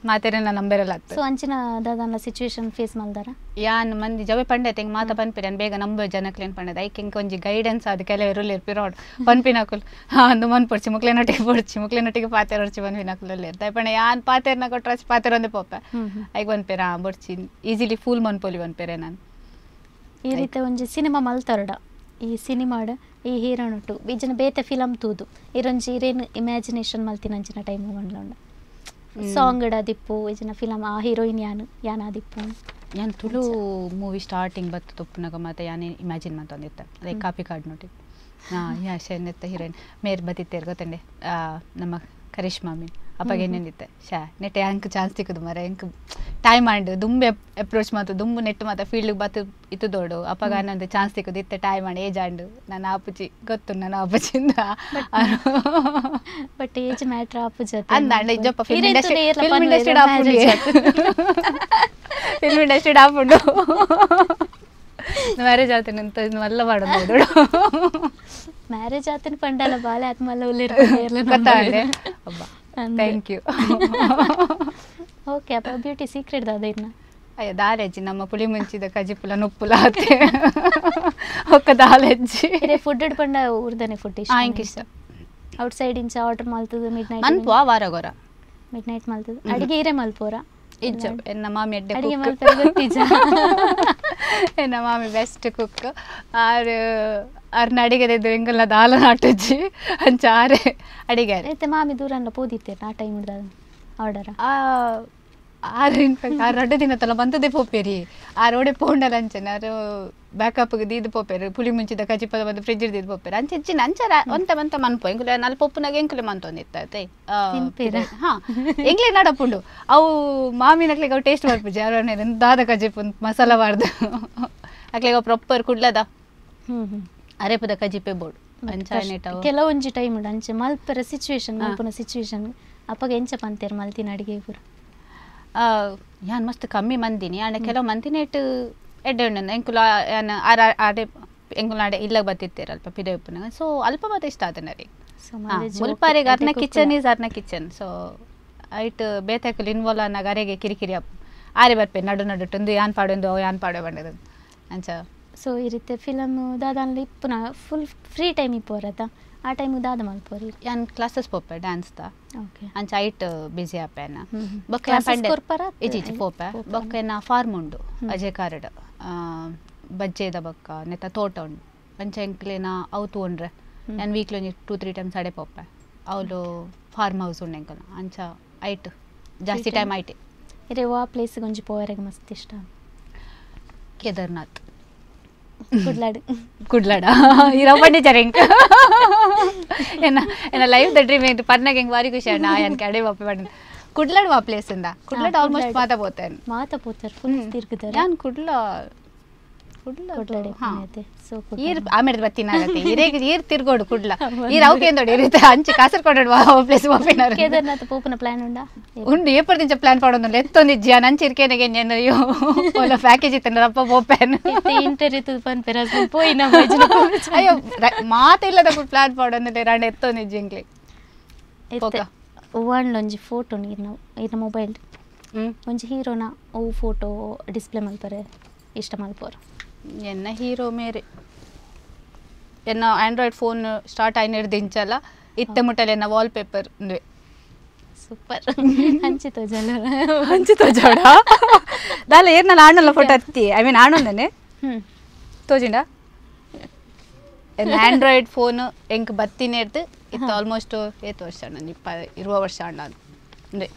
ಮಾತೆರೆನ ನಂಬೆರೆಲ ಸೊ ಅಂಚಿನ ದಾದನ ಸಿಚುಯೇಷನ್ ಫೇಸ್ ಮಲ್ದಾರ ಯಾನ್ ಮಂದಿ ಜವೆ ಪಂಡೆ ತೆಂಗ್ ಮಾತ ಪನ್ಪಿರನ್ ಬೇಗ ನಂಬ ಜನಕ್ಲೇನ್ ಪಂಡದ ಐಕೆಂಗ್ ಒಂಜಿ ಗೈಡೆನ್ಸ್ ಅದ ಕೆಲ ಇರುಲ್ ಇರ್ಪಿರೋಡ್ ಪನ್ಪಿನಕುಲ್ ಅಂದು ಮನ್ ಪಡ್ಚಿ ಮುಕ್ಲೆನೊಟ್ಟಿಗೆ ಪಡ್ಚಿ ಮುಕ್ಲೆನೊಟ್ಟಿಗೆ ಪಾತೆರ್ ಹೊಡ್ಚಿ ಪನ್ಪಿನಕುಲ್ ಇರ್ತಾಯ ಪಂಡ ಯಾನ್ ಪಾತೆರ್ನ ಕೊಟ್ರಚ್ ಪಾತೆರ್ ಒಂದೇ ಪೋಪ ಐಗ್ ಒಂದ್ ಪೇರ ಬಡ್ಚಿ ಈಸಿಲಿ ಫುಲ್ ಮನ್ ಪೋಲಿ ಒಂದ್ ನಾನು ಈ ರೀತಿ ಒಂಜಿ ಸಿನಿಮಾ ಮಲ್ತಾರಡ ಈ ಸಿನಿಮಾಡ ಈ ಹೀರೋನುಟ್ಟು ಬೀಜನ ಬೇತೆ ಫಿಲಮ್ ತೂದು ಇರೊಂಜಿ ಇರೇನು ಇಮ್ಯಾಜಿನೇಷನ್ ಮಲ್ತಿನಂಚಿನ ಟೈಮ್ ಬಂಡ್ಲೊಂಡು ಸಾಂಗ್ ಇಡ ದಿಪ್ಪು ಫಿಲಮ್ ಆ ಹೀರೋಯಿನ್ ಯಾನು ಯಾನ ದಿಪ್ಪು ಯಾನ್ ತುಳು ಮೂವಿ ಸ್ಟಾರ್ಟಿಂಗ್ ಬತ್ತು ನಗ ಮತ್ತೆ ಯಾನೇ ಇಮ್ಯಾಜಿನ್ ಮಂತೊಂದಿತ್ತ ಲೈಕ್ ಕಾಪಿ ಕಾರ್ಡ್ ನೋಡಿ ಹಾಂ ಯಾ ಶೆನ್ನೆತ್ತ ಹೀರೋಯಿನ್ ಮೇರ್ ಬದಿತ್ತೇರ್ ಗೊತ್ತಂಡೆ ನಮ್ಮ ಕರಿಷ್ಮಾ ಮೀನ್ ಅಪ್ಪಗೆ ನೆನಿತ್ತೆ ಶಾ ನೆಟ್ಟೆ ಅಂಕ್ ಚಾನ್ಸ್ ತಿಕ್ಕುದು ಮರ ಎಂಕ್ ಟೈಮ್ ಆಂಡ್ ದುಂಬೆ ಅಪ್ರೋಚ್ ಮಾತು ದುಂಬು ನೆಟ್ ಮಾತ ಫೀಲ್ಡ್ ಬತ್ತು ಇತ್ತು ದೊಡು ಅಪ್ಪಗ ಅನ್ನೊಂದು ಚಾನ್ಸ್ ತಿಕ್ಕುದು ಇತ್ತೆ ಟೈಮ್ ಆಂಡ್ ಏಜ್ ಆಂಡ್ ನನ್ನ ಆಪುಜಿ ಗೊತ್ತು ನನ್ನ ಆಪುಜಿಂದ ಬಟ್ ಏಜ್ ಮ್ಯಾಟ್ರ್ ಆಪುಜಿ ಅಂದ ಅಂಡ ಇಜ್ಜಪ್ಪ ಫಿಲ್ಮ್ ಇಂಡಸ್ಟ್ರಿ ಆಪುಂಡು ಫಿಲ್ಮ್ ಇಂಡಸ್ಟ್ರಿ ಆಪುಂಡು ಮ್ಯಾರೇಜ್ ಆತನ ಅಂತ ಮಲ್ಲ ಮಾಡೋದು ಮ್ಯಾರೇಜ್ ಆತನ ಪಂಡಲ್ಲ ಬಾಲೆ ಆತ್ಮಲ್ಲ ಉಲ್ಲಿರ್ತಾರೆ ಗೊತ್ತಾಗಲೇ ಅಬ್ಬಾ ಥ್ಯಾಂಕ್ ಯು ಓಕೆ ಅಪ್ಪ ಬ್ಯೂಟಿ ಸೀಕ್ರೆಟ್ ಅದ ಇನ್ನ ಅಯ್ಯ ದಾಲಜ್ಜಿ ನಮ್ಮ ಪುಳಿ ಮುಂಚಿದ ಕಜಿಪುಲ ನೊಪ್ಪುಲ ಅತ್ತೆ ಒಕ್ಕ ದಾಲಜ್ಜಿ ಇದೇ ಫುಡ್ ಹಿಡ್ಕೊಂಡ ಊರ್ದನೆ ಫುಡ್ ಇಷ್ಟ ಆಯ್ಕೆ ಇಷ್ಟ ಔಟ್ ಸೈಡ್ ಇಂಚ ಆರ್ಡರ್ ಮಾಡ್ತದೆ ಮಿಡ್ ನೈಟ್ ಅನ್ಪು ಆ ವಾರ ಗೊರ ಮಿಡ್ ನೈಟ್ ಮಾಡ್ತದೆ ಅಡಿಗೆ ಇರೇ ಮಲ್ಪೋರ ಇಜ್ಜು ಎನ್ನ ಮಾಮಿ ಎಡ್ಡೆ ಅಡಿಗೆ ಮಲ್ಪೋರ ಗೊತ್ತಿಜ್ಜ ಎನ್ನ ಮಾಮಿ ಬೆಸ್ಟ್ ಕುಕ್ ಆರ್ ಅರ್ನ ಅಡಿಗೆದೆದ್ದು ಎಂಗಲ್ನ ದಾಲ ನಾಟಜ್ಜಿ ಆರೆ ಅಡಿಗೆ ಇತ್ತೆ ಮಾಮಿ ದೂರನ್ನ ಪೋದಿತ್ತೆ ಆ ಟೈಮ್ ಆರ್ಡರ್ ಆರು ಇನ್ಫ್ಯಾಕ್ಟ್ ಆರು ಅಡ್ಡ ದಿನ ತಲ ಬಂದದೇ ಪೋಪೇರಿ ಆ ಓಡೆ ಪೋಂಡಲ್ಲ ಅಂಚನ ಆರು ಬ್ಯಾಕಪ್ಗೆ ದೀದು ಪೋಪೇರು ಪುಳಿ ಮುಂಚಿದ ಕಜಿಪದ ಬಂದು ಫ್ರಿಜ್ ಹಿಡಿದು ಪೋಪೇರಿ ಅಂಚೆ ಹೆಚ್ಚಿನ ಅಂಚಾರ ಒಂತ ಬಂತ ಮನ್ಪೋ ಎಂಕುಲೆ ನಾಲ್ ಪೊಪ್ಪುನಾಗ ಎಂಕುಲೆ ಮಂತೊಂದಿತ್ತೆ ಹಾ ಎಂಗ್ಲೆ ನಡಪುಂಡು ಅವು ಮಾಮಿನಕ್ಲಿಗೆ ಅವು ಟೇಸ್ಟ್ ಬರ್ಪುಜಿ ಆರು ದಾದ ಕಜಿಪು ಮಸಾಲ ಬಾರ್ದು ಅವು ಪ್ರಾಪರ್ ಕುಡ್ಲದ ಹ್ಞೂ ಹ್ಞೂ ಅರೆಪದ ಕಜಿಪೆ ಬೋರ್ಡ್ ಕೆಲವೊಂಜಿ ಟೈಮ್ ಅಂಚೆ ಮಲ್ಪರ ಸಿಚುವೇಶನ್ ಮಲ್ಪುನ ಸಿಚುವೇಶನ್ ಅಪ್ಪಗ ಎಂಚ ಪಂತೇರ್ ಮಲ್ತಿನ ಅಡಿಗೆ ಪೂರ ಯಾನ್ ಮಸ್ತ್ ಕಮ್ಮಿ ಮಂದಿನಿ ಅಣ್ಣ ಕೆಲವು ಮಂದಿನ ಇಟ್ಟು ಎಡ್ಡೆ ಉಂಡು ಎಂಕುಲ ಯಾನ್ ಆರ ಆಡೆ ಎಂಕುಲ ಆಡೆ ಇಲ್ಲ ಬತ್ತಿತ್ತೇರ ಅಲ್ಪ ಪಿದೆ ಉಪ್ಪುನ ಸೊ ಅಲ್ಪ ಮಾತ್ರ ಇಷ್ಟ ಆತನ ರೀ ಮುಲ್ಪಾರಿಗೆ ಅರ್ನ ಕಿಚನ್ ಈಸ್ ಅರ್ನ ಕಿಚನ್ ಸೊ ಐಟ್ ಬೇತಾಕಲ್ ಇನ್ವಾಲ್ ಅನ್ನ ಅರೆಗೆ ಕಿರಿಕಿರಿ ಅಪ್ ಆರೆ ಬರ್ಪೆ ನಡು ನಡು ಯಾನ್ ಪಾಡೊಂದು ಯಾನ್ ಪಾಡೋ ಬಂಡದು ಅಂಚ ಸೊ ಈ ರೀತಿ ಫಿಲಮ್ ದಾದಾನಲ್ಲಿ ಪುನಃ ಫುಲ್ ಫ್ರೀ ಟೈಮ್ ಪೋರದಾ ಆ ಟೈಮ್ ದಾದ ಮಲ್ಪೋರಿ ಯಾನ್ ಕ್ಲಾಸಸ್ ಪೋಪೆ ದ ಓಕೆ ಅಂಚ ಐಟ್ ಬಿಸಿ ಆಪೇನ ಬೊಕ್ಕ ಪಂಡೆ ಇಜಿ ಇಜಿ ಪೋಪೆ ಬೊಕ್ಕ ಫಾರ್ಮ್ ಉಂಡು ಅಜೆ ಕಾರ್ಡ್ ಬಜ್ಜೆದ ಬಕ್ಕ ನೆತ ತೋಟ ಉಂಡು ಪಂಚ ಎಂಕ್ಲೇನ ಅವು ಉಂಡ್ರೆ ನಾನು ವೀಕ್ಲಿ ಒಂದು ಟೂ ತ್ರೀ ಟೈಮ್ಸ್ ಅಡೆ ಪೋಪೆ ಅವಳು ಫಾರ್ಮ್ ಹೌಸ್ ಉಂಡು ಎಂಕಲ ಅಂಚ ಐಟ್ ಜಾಸ್ತಿ ಟೈಮ್ ಐಟ್ ಇರೆ ವಾ ಪ್ಲೇಸ್ ಗೊಂಜಿ ಪೋಯರೆಗೆ ಮಸ್ತ್ ಇಷ್ಟ ಕೇದಾರ್ನಾಥ್ குட் லாடு குட் லாடா இரவு பண்ணி தரேங்க என்ன என்ன ಲೈಫ್ ದ ಡ್ರೀಮ್ ಏನು ಪರ್ನಾಗ ಹೆಂಗೆ ಬಾರಿ ಖುಷಿ ಅಣ್ಣ ಏನು ಕಡೆ ಒಪ್ಪೆ ಮಾಡಿ ಕುಡ್ಲಾಡ್ ವಾ ಪ್ಲೇಸ್ ಇಂದ ಕುಡ್ಲಾಡ್ ಆಲ್ಮೋಸ್ಟ್ ಮಾತಾ ಪೋತೇನೆ ಮಾತಾ ಪೋತಾರೆ ಫುಲ್ ತಿರುಗುತ್ತಾರೆ ನಾನು ಕುಡ್ಲಾ ಕುಡ್ಲ ಕೊಡ್ಲಡೆ ಐತೆ ಸೊ ಈರ್ ಆಮೇಲೆ ಬತ್ತಿನ ಆಗತ್ತೆ ಈರೇಗ ಈರ್ ಕುಡ್ಲ ಈರ್ ಅವಕ್ಕೆ ನೋಡಿ ಇರುತ್ತೆ ಅಂಚಿ ಕಾಸರ್ಕೋಡು ಓ ಪ್ಲೇಸ್ ಓಪೇನರ್ ಕೇದಾರ್ನಾಥ ಪೋಪನ ಪ್ಲಾನ್ ಉಂಡ ಉಂಡು ಏಪರ್ ಪ್ಲಾನ್ ಪಾಡೋದು ಎತ್ತೊಂದು ಜ್ಯಾ ನಂಚಿ ಇರ್ಕೇನೆಗೆ ನೆನ ಅಯ್ಯೋ ಒಲ್ಲ ಪ್ಯಾಕೇಜ್ ಇತ್ತೆ ರಪ್ಪ ಓಪೇನ್ ಇಂಟರ್ ಇತ್ತು ಪನ್ ಪೆರಾಸ್ ಪೋಯಿ ನಮ್ಮ ಅಯ್ಯೋ ಮಾತಿಲ್ಲದ ಪ್ಲಾನ್ ಪಾಡೋದು ರಾಣೆ ಎತ್ತೊಂದು ಜಿಂಗ್ಲಿ ಒನ್ ಒಂಜಿ ಫೋಟೋ ನೀರು ನಾವು ಇರ ಮೊಬೈಲ್ ಒಂಜಿ ಹೀರೋನ ಓ ಫೋಟೋ ಡಿಸ್ಪ್ಲೇ ಮಲ್ಪರೆ ಇಷ್ಟ ಮಲ್ಪೋರು ಎನ್ನ ಹೀರೋ హీరో ಎನ್ನ ಆಂಡ್ರಾಯ್ಡ್ ಫೋನ್ ಸ್ಟಾರ್ಟ್ స్టార్ట్ అయినడు దించాల ఇత్త ಎನ್ನ ವಾಲ್ ಪೇಪರ್ ಅಂದ್ರೆ ಸೂಪರ್ ಹಂಚಿತ ಜಡ ಹಂಚಿತ ಜಡ ದಾಲ ಏರ್ ನಾನು ಆಣಲ್ಲ ಫೋಟೋ ಹತ್ತಿ ಐ ಮೀನ್ ಆಣೊಂದನೆ ತೋಜಿಂಡ ಆಂಡ್ರಾಯ್ಡ್ ಫೋನ್ ಎಂಕ್ ಬತ್ತಿನೇ ಇರ್ದು ಇತ್ತು ಆಲ್ಮೋಸ್ಟ್ ಏತ್ ವರ್ಷ ನಾನು ಇಪ್ಪ ಇರುವ ವರ್ಷ ಅಣ್ಣ ಅಂದ್ರೆ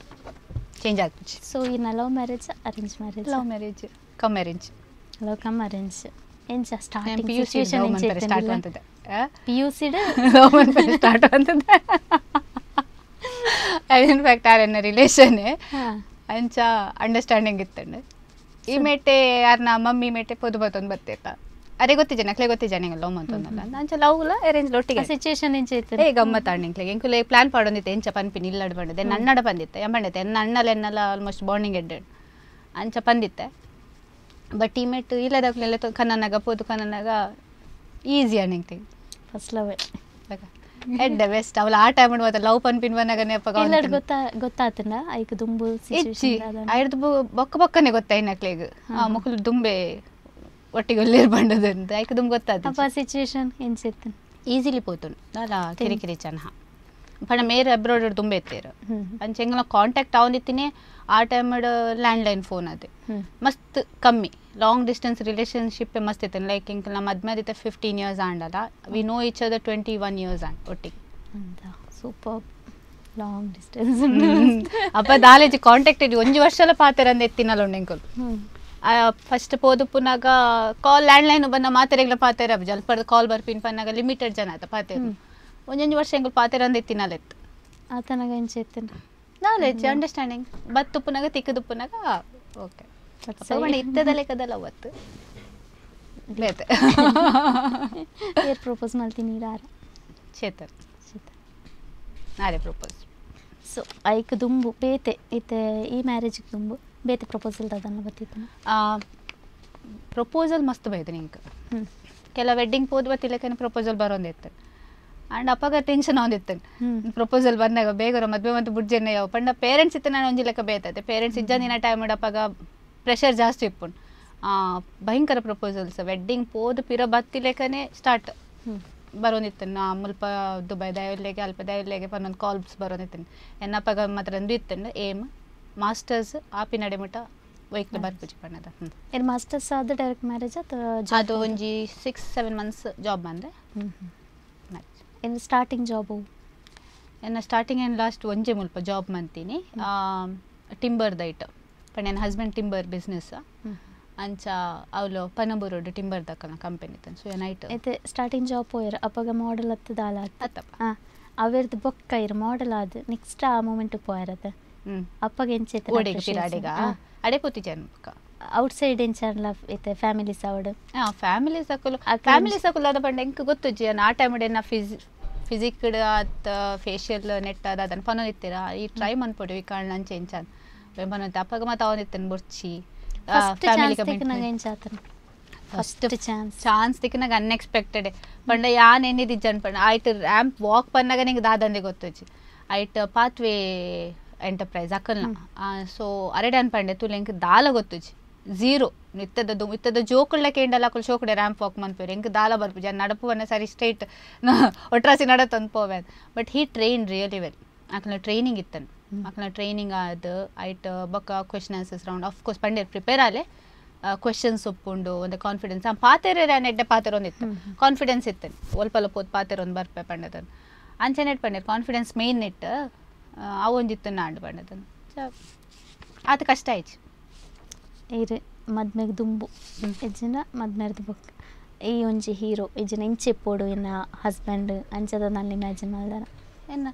ಚೇಂಜ್ ಆಗ್ಬಿಟ್ಟು ಸೊ ಇನ್ನ love marriage arrange marriage love marriage come marriage hello come arrange starting start ಅಂತದೆ ಪಿ ಯು ಸಿ ಸ್ಟಾರ್ಟ್ ಅಂಚ ಅಂಡರ್ಸ್ಟ್ಯಾಂಡಿಂಗ್ ಇತ್ತಂಡೆ ಈ ಮೇಟೆ ನಾ ಮಮ್ಮಿ ಮೇಟೆ ಪೊದು ಬತ್ತೊಂದು ಬರ್ತಿರ್ತ ಅರೆ ಗೊತ್ತಿಜೆ ನಕ್ಲೆ ಗೊತ್ತಿಜೆ ನಿಂಗೆ ಲವ್ ಮಂತೊಂದಲ್ಲ ಅಂಚ ಲವ್ಲ ಅರೇಂಜ್ ಲೊಟ್ಟಿಗೆ ಸಿಚುಯೇಷನ್ ಎಂಚ ಇತ್ತು ಏ ಗಮ್ಮತ್ ಆಡ್ನಿಂಕ್ಲೆಗೆ ಎಂಕುಲೆ ಪ್ಲಾನ್ ಪಾಡೊಂದಿತ್ತೆ ಎಂಚ ಪನ್ಪಿನ ಇಲ್ಲಡ್ ಬಂದಿದ್ದೆ ನನ್ನಡ ಬಂದಿತ್ತೆ ಎಂಬಂಡಿತ್ತೆ ಎನ್ನ ಅಣ್ಣಲೆನ್ನೆಲ್ಲ ಆಲ್ಮೋಸ್ಟ್ ಬಾಂಡಿಂಗ್ ಎಡ್ಡೆಡ್ ಅಂಚ ಬಂದಿತ್ತೆ ಬಟ್ ಟೀಮೇಟ್ ಮೆಟ್ಟು ಇಲ್ಲದಾಗ್ಲೆಲ್ಲ ಕನ್ನನಾಗ ಪೋದು ಕನ್ನನಾಗ ಈಸಿ ಅಣ್ಣಿಂಗ್ first love at the best ಅವಳು ಆ ಟೈಮ್ ಮಾತ್ರ ಲವ್ ಪನ್ ಪಿನ್ ಬನ್ನಾಗ ನೆಪಗ ಗೊತ್ತಾ ಗೊತ್ತಾತನ ಐಕ್ ದುಂಬು ಐಡ್ದು ಬೊಕ್ಕ ಬೊಕ್ಕನೆ ಆ ಮಕ್ಕಳು ದುಂಬೆ ಒಟ್ಟಿಗೆ ಒಲ್ಲೇರ್ ಬಂಡದು ಅಂತ ಐಕ್ ದುಂಬು ಗೊತ್ತಾತ ಅಪ್ಪ ಸಿಚುವೇಶನ್ ಏನ್ಸಿತ್ತು ಈಸಿಲಿ ಪೋತುಂಡು ಅಲ್ಲ ಕಿರಿಕಿರಿ ಚನ್ನ ಪಣ ಮೇರ್ ಅಬ್ರಾಡ್ ದುಂಬೆ ಎತ್ತೇರು ಅಂಚೆ ಕಾಂಟ್ಯಾಕ್ಟ್ ಅವನಿತ್ತಿನೇ ಆ ಟೈಮಡ್ ಲೈನ್ ಫೋನ್ ಅದೇ ಮಸ್ತ್ ಕಮ್ಮಿ ಲಾಂಗ್ ಡಿಸ್ಟೆನ್ಸ್ ರಿಲೇಷನ್ಶಿಪ್ ಮಸ್ತ್ ಇತ್ತು ಲೈಕ್ ಹಿಂಗೆ ನಮ್ಮ ಮದ್ವೆ ಆದಿತ್ತೆ ಫಿಫ್ಟೀನ್ ಇಯರ್ಸ್ ಆ್ಯಂಡ್ ಅಲ್ಲ ವಿ ನೋ ಈಚ್ ಅದ ಟ್ವೆಂಟಿ ಒನ್ ಇಯರ್ಸ್ ಆ್ಯಂಡ್ ಒಟ್ಟಿಗೆ ಸೂಪರ್ ಲಾಂಗ್ ಡಿಸ್ಟೆನ್ಸ್ ಅಪ್ಪ ದಾಲೇಜ್ ಕಾಂಟ್ಯಾಕ್ಟ್ ಇಡಿ ಒಂಜಿ ವರ್ಷಲ ಪಾತೆರಂದು ಎತ್ತಿನಲ್ಲ ಉಂಡೆಂಕುಲು ಫಸ್ಟ್ ಪೋದು ಪುನಾಗ ಕಾಲ್ ಲ್ಯಾಂಡ್ ಲೈನ್ ಬಂದ ಮಾತೆರೆಗ್ಲ ಪಾತೆರ ಜಲ್ಪರ್ದ ಕಾಲ್ ಬರ್ಪಿನ್ ಪನ್ನಾಗ ಲಿಮಿಟೆಡ್ ಜನ ಆತ ಪಾತೆರು ಒಂದೊಂದು ವರ್ಷ ಎಂಗುಲು ಪಾತೆರಂದು ಎತ್ತಿನಲ್ಲ ಇತ್ತು ಆತನಾಗ ಎತ್ತಿನ ನಾಲೆಜ್ ಅಂಡರ್ಸ್ಟ್ಯಾಂಡಿಂಗ್ mm-hmm. ಬತ್ ತುಪ್ಪನಾಗ ತಿಕ್ಕ ಉಪ್ಪನಾಗ ಓಕೆ ಸವಣ ಇತ್ತದಲೆ ಕದಲ್ಲ ಅವತ್ತು ಬೇತೆ ಏರ್ ಪ್ರಪೋಸ್ ಮಾಡ್ತೀನಿ ರಾರ ಚೇತರ್ ನಾರೆ ಪ್ರಪೋಸ್ ಸೊ ಐಕ್ ದುಂಬು ಬೇತೆ ಇತ್ತೆ ಈ ಮ್ಯಾರೇಜಿಗೆ ದುಂಬು ಬೇತೆ ಪ್ರಪೋಸಲ್ ಅದನ್ನು ಆ ಪ್ರಪೋಸಲ್ ಮಸ್ತ್ ಬೈದೆ ನಿಂಗೆ ಕೆಲ ವೆಡ್ಡಿಂಗ್ ಪೋದ್ ಬತ್ತಿಲ್ಲಕ್ಕೆ ಪ್ರಪೋಸಲ್ ಬರೋಂದಿತ್ತು ಆ್ಯಂಡ್ ಅಪ್ಪಾಗ ಟೆನ್ಷನ್ ಅವನಿತ್ತೇನೆ ಪ್ರಪೋಸಲ್ ಬಂದಾಗ ಬೇಗರ ಮದುವೆ ಮತ್ತು ಬುಡ್ಜೆನ್ನೇ ಯಾವ ಪಂಡ ಪೇರೆಂಟ್ಸ್ ಇತ್ತು ನಾನು ಒಂಜಿ ಲೆಕ್ಕ ಬೇತೈತೆ ಪೇರೆಂಟ್ಸ್ ಇಜ್ಜ ದಿನ ಟೈಮ್ ಇಡಪ್ಪಾಗ ಪ್ರೆಷರ್ ಜಾಸ್ತಿ ಇಪ್ಪುಂಡು ಭಯಂಕರ ಪ್ರಪೋಸಲ್ಸ್ ವೆಡ್ಡಿಂಗ್ ಪೋದು ಪಿರ ಲೆಕ್ಕನೇ ಸ್ಟಾರ್ಟ್ ಬರೋನಿತ್ತೇನೆ ನಾ ಮುಲ್ಪ ದುಬೈ ದಯವಿಲ್ಲೆಗೆ ಅಲ್ಪ ದಯವಿಲ್ಲೆಗೆ ಪನ್ನೊಂದು ಕಾಲ್ಸ್ ಬರೋನಿತ್ತೇನೆ ಎನ್ನಪ್ಪಾಗ ಮಾತ್ರ ಅಂದು ಇತ್ತೇನೆ ಏಮ್ ಮಾಸ್ಟರ್ಸ್ ಆಪಿ ನಡೆಮುಟ ವೈಕ್ಲ ಬರ್ಪುಜಿ ಪಣ್ಣದ ಮಾಸ್ಟರ್ಸ್ ಆದ ಡೈರೆಕ್ಟ್ ಮ್ಯಾರೇಜ್ ಅಥವಾ ಅದು ಒಂಜಿ ಸಿಕ್ಸ್ ಸೆವೆನ್ ಮಂತ್ಸ್ ಜಾಬ್ ಬಂದೆ ಇನ್ನು ಸ್ಟಾರ್ಟಿಂಗ್ ಜಾಬು ನನ್ನ ಸ್ಟಾರ್ಟಿಂಗ್ ಆ್ಯಂಡ್ ಲಾಸ್ಟ್ ಒಂಜೆ ಮುಲ್ಪ ಜಾಬ್ ಮಂತೀನಿ ಟಿಂಬರ್ ದೈಟ್ ಪಂಡ ನನ್ನ ಹಸ್ಬೆಂಡ್ ಟಿಂಬರ್ ಬಿಸ್ನೆಸ್ ಅಂಚ ಅವಳು ಪನಬೂರೋಡು ಟಿಂಬರ್ ದಕನ ಕಂಪೆನಿ ತನ್ ಸೊ ನೈಟ್ ಐತೆ ಸ್ಟಾರ್ಟಿಂಗ್ ಜಾಬ್ ಹೋಯರ್ ಅಪ್ಪಗ ಮಾಡಲ್ ಹತ್ತದಾಲ ಹಾಂ ಅವೆರ್ದು ಬೊಕ್ಕ ಇರು ಮಾಡಲ್ ಆದ ನೆಕ್ಸ್ಟ್ ಆ ಮೂಮೆಂಟ್ ಪೋಯರ್ ಅದ ಅಪ್ಪಗ ಎಂಚೆ ಅಡೆ ಕೂತಿ ಜನ್ಮಕ್ಕ ಔಟ್ಸೈಡ್ ಇಂಚರ್ಲ ಇತ್ತೆ ಫ್ಯಾಮಿಲಿ ಸವಡು ಫ್ಯಾಮಿಲಿ ಸಕುಲು ಫ್ಯಾಮಿಲಿ ಸಕುಲು ಅದ ಪಂಡ ಎಂಕ್ ಗೊತ್ತುಜ್ಜಿ ಆ ಟೈಮ್ ಡೆನ್ನ ಫಿಸ್ ಫಿಸಿಕ್ ಅತ್ ಫೇಶಿಯಲ್ ನೆಟ್ ಅದ ಅದನ್ನ ಪನೋದಿತ್ತೀರ ಈ ಟ್ರೈ ಮನ್ಪೊಡು ಈ ಕಾರಣ ಅಂಚೆ ಇಂಚಾನ್ ಬೆಂಬನೋತ್ತೆ ಅಪ್ಪಗ ಮಾತ ಅವನಿತ್ತನ್ ಬುರ್ಚಿ ಫ್ಯಾಮಿಲಿ ಫಸ್ಟ್ ಚಾನ್ಸ್ ಚಾನ್ಸ್ ದಿಕ್ಕಿನಾಗ ಅನ್ಎಕ್ಸ್ಪೆಕ್ಟೆಡ್ ಪಂಡ ಯಾನ್ ಎನ್ನಿದ್ ಇಜ್ಜನ್ ಪಂಡ ಆಯ್ತು ರ್ಯಾಂಪ್ ವಾಕ್ ಪನ್ನಾಗ ನಿಂಗೆ ದಾದಂದೆ ಗೊತ್ತುಜ್ಜಿ ಆಯ್ತು ಪಾತ್ವೇ ಎಂಟರ್ಪ್ರೈಸ್ ಅಕ್ಕಲ್ನ ಸೊ ಅರೆಡ್ ಅನ್ಪಂಡೆ ತುಲೆಂಕ್ ದಾಲ ಗೊತ್ತುಜ್ಜಿ സീറോ ಇತ್ತದ ಜೋಕುಳ್ಳ ജോക്കുകളിലൊക്കെ ഉണ്ടല്ലോ ಶೋಕಡೆ ರ್ಯಾಂಪ್ ವಾಕ್ മന്ത്പേര് ಹೆಂಗೆ ದಾಲ ബർപ്പ് ಜನ ನಡಪುವನ್ನ ಸರಿ ಸ್ಟ್ರೈಟ್ ಒಟ್ರಾಸಿ ನಡ പോവേನ್ but he train really well ಆಕಲ ಟ್ರೈನಿಂಗ್ ಇತ್ತನ್ ಆಕಲ ಟ್ರೈನಿಂಗ್ ಆದ್ ಐಟ್ ಬಕ್ಕ ಕ್ವೆಶನ್ ಆನ್ಸರ್ಸ್ ರೌಂಡ್ ಕೋರ್ಸ್ ಪಂಡೆ ಪ್ರಿಪೇರ್ ಆಲೆ ಕ್ವೆಶನ್ಸ್ ಒಪ್ಪುಂಡು ಒಂದು ಕಾನ್ಫಿಡೆನ್ಸ್ ಆ ಪಾತೆರೆ ನೆಡ್ಡೆ ಒಂದು ಇತ್ತು ಕಾನ್ಫಿಡೆನ್ಸ್ ಇತ್ತನ್ ಒಲ್ಪಲ ಪೋತ್ ಒಂದು ಬರ್ಪೆ ಪಂಡದನ್ ಅಂಚೆನೆಟ್ ಪಂಡೆ ಕಾನ್ಫಿಡೆನ್ಸ್ ಮೇನ್ ನೆಟ್ ಅವೊಂದಿತ್ತು ನಾಂಡು ಪಂಡದನ್ ಆತ ಕಷ್ಟ ಆಯ್ತು ಇರೆ ಮದ್ಮೆಗೆ ದುಂಬು ಇಜ್ಜಿನ ಮದ್ಮೆರ್ದು ಬೊಕ್ಕ ಈ ಒಂಜಿ ಹೀರೋ ಇಜ್ಜಿನ ಇಂಚೆಪ್ಪೋಡು ಇನ್ನ ಹಸ್ಬೆಂಡ್ ಅಂಚದ ನಾನು ಇಮ್ಯಾಜಿನ್ ಮಾಡ್ದಾರ ಎನ್ನ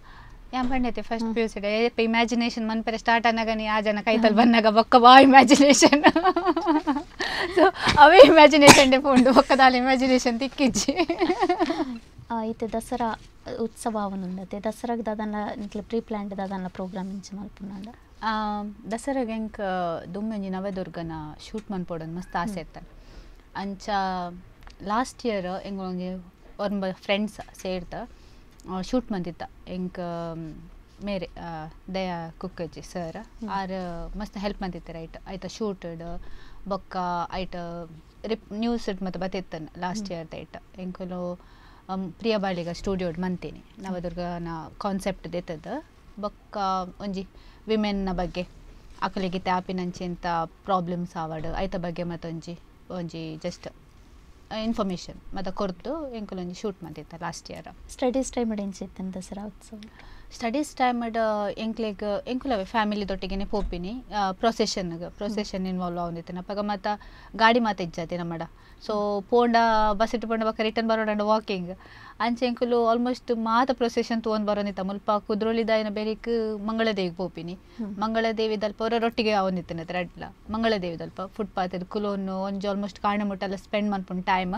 ಯಾನ್ ಪಂಡೈತೆ ಫಸ್ಟ್ ಪಿ ಯು ಸಿ ಡೆ ಇಮ್ಯಾಜಿನೇಷನ್ ಮನ್ಪರೆ ಸ್ಟಾರ್ಟ್ ಅನ್ನಗನಿ ಆ ಜನ ಕೈತಲ್ ಬನ್ನಾಗ ಬೊಕ್ಕ ಬಾ ಇಮ್ಯಾಜಿನೇಷನ್ ಸೊ ಅವೇ ಇಮ್ಯಾಜಿನೇಷನ್ ಡೆ ಪೋಂಡು ಬೊಕ್ಕದಾಲ ಇಮ್ಯಾಜಿನೇಷನ್ ತಿಕ್ಕಿಜ್ಜಿ ಐತೆ ದಸರಾ ಉತ್ಸವ ಅವನುಂಡತೆ ದಸರಾಗ ದಾದನ್ನ ಇಟ್ಲ ಪ್ರೀ ಪ್ಲ್ಯಾಂಡ್ ದಾದನ್ನ ಪ್ರೋಗ್ರಾಮ್ ಇಂಚ ಮಲ್ಪುಂಡ ದಸರಾಗ ಹೆಂಗೆ ದೊಮ್ಮೆಂಜಿ ನವದುರ್ಗನ ಶೂಟ್ ಮನ್ಪೋಡೋದು ಮಸ್ತ್ ಆಸೆ ಇರ್ತಾರೆ ಅಂಚ ಲಾಸ್ಟ್ ಇಯರ್ ಹೆಂಗೆ ಒಂಜಿ ಒಂಬ ಫ್ರೆಂಡ್ಸ್ ಸೇರ್ತ ಶೂಟ್ ಮಂದಿತ್ತ ಹೆಂಗೆ ಮೇರೆ ದಯಾ ಕುಕ್ಕಜಿ ಸರ್ ಆರ್ ಮಸ್ತ್ ಹೆಲ್ಪ್ ಮಂದಿತ್ತೆ ರೈಟ್ ಆಯ್ತಾ ಶೂಟಡ್ ಬೊಕ್ಕ ಐಟ ರಿಪ್ ನ್ಯೂಸ್ ಇಟ್ ಮತ್ತು ಬತ್ತಿತ್ತನ್ ಲಾಸ್ಟ್ ಇಯರ್ ದೈಟ್ ಹೆಂಕಲು ಪ್ರಿಯ ಬಾಳಿಗ ಸ್ಟುಡಿಯೋಡ್ ಮಂತೀನಿ ನವದುರ್ಗನ ಕಾನ್ಸೆಪ್ಟ್ ದೇತದ ಬೊಕ್ಕ ಒಂಜಿ ವಿಮೆನ್ನ ಬಗ್ಗೆ ಅಕಲಿಗೆ ತ್ಯಾಪಿನಂಚಿಂತ ಪ್ರಾಬ್ಲಮ್ಸ್ ಆವಡ್ ಐತ ಬಗ್ಗೆ ಮತ್ತೊಂಜಿ ಒಂಜಿ ಜಸ್ಟ್ ಇನ್ಫರ್ಮೇಷನ್ ಮತ್ತೆ ಕೊರ್ದು ಎಂಕುಲೊಂಜಿ ಶೂಟ್ ಮಾಡಿತ್ತ ಲಾಸ್ಟ್ ಇಯರ್ ಸ್ಟಡೀಸ್ ಟೈಮ್ ಇಂಚಿತ್ತಂತ ದಸರಾ ಉತ್ಸವ ಸ್ಟಡೀಸ್ ಟೈಮಡ್ ಎಂಕ್ಲೆಗ್ ಎಂಕುಲವೇ ಫ್ಯಾಮಿಲಿ ದೊಟ್ಟಿಗೆನೆ ಪೋಪಿನಿ ಪ್ರೊಸೆಷನ್ಗ ಪ್ರೊಸೆಷನ್ ಇನ್ವಾಲ್ವ್ ಆವೊಂದಿತ್ತೆ ಅಪ್ಪಗ ಮಾತ ಗಾಡಿ ಮಾತ ಇಜ್ಜಾತಿ ನಮ್ಮಡ ಸೊ ಪೋಂಡ ಬಸ್ ಇಟ್ಟು ಪೋಂಡ ಬಕ್ಕ ರಿಟರ್ನ್ ಬರೋಣ ವಾಕಿಂಗ್ ಅಂಚೆ ಎಂಕುಲು ಆಲ್ಮೋಸ್ಟ್ ಮಾತ ಪ್ರೊಸೆಷನ್ ತೂವೊಂದು ಬರೋನಿತ್ತ ಮುಲ್ಪ ಕುದ್ರೋಳಿದಾಯನ ಬೇರೆಕ್ ಮಂಗಳದೇವಿಗೆ ಪೋಪಿನಿ ಮಂಗಳದೇವಿ ದಲ್ಪ ಅವರ ರೊಟ್ಟಿಗೆ ಆವೊಂದಿತ್ತಿನ ರಡ್ಲ ಮಂಗಳದೇವಿ ದಲ್ಪ ಫುಟ್ಪಾತ್ ಕುಲೋನು ಒಂಜಿ ಆಲ್ಮೋಸ್ಟ್ ಮುಟ್ಟ ಎಲ್ಲ ಸ್ಪೆಂಡ್ ಮಾಡ್ಕೊಂಡು ಟೈಮ್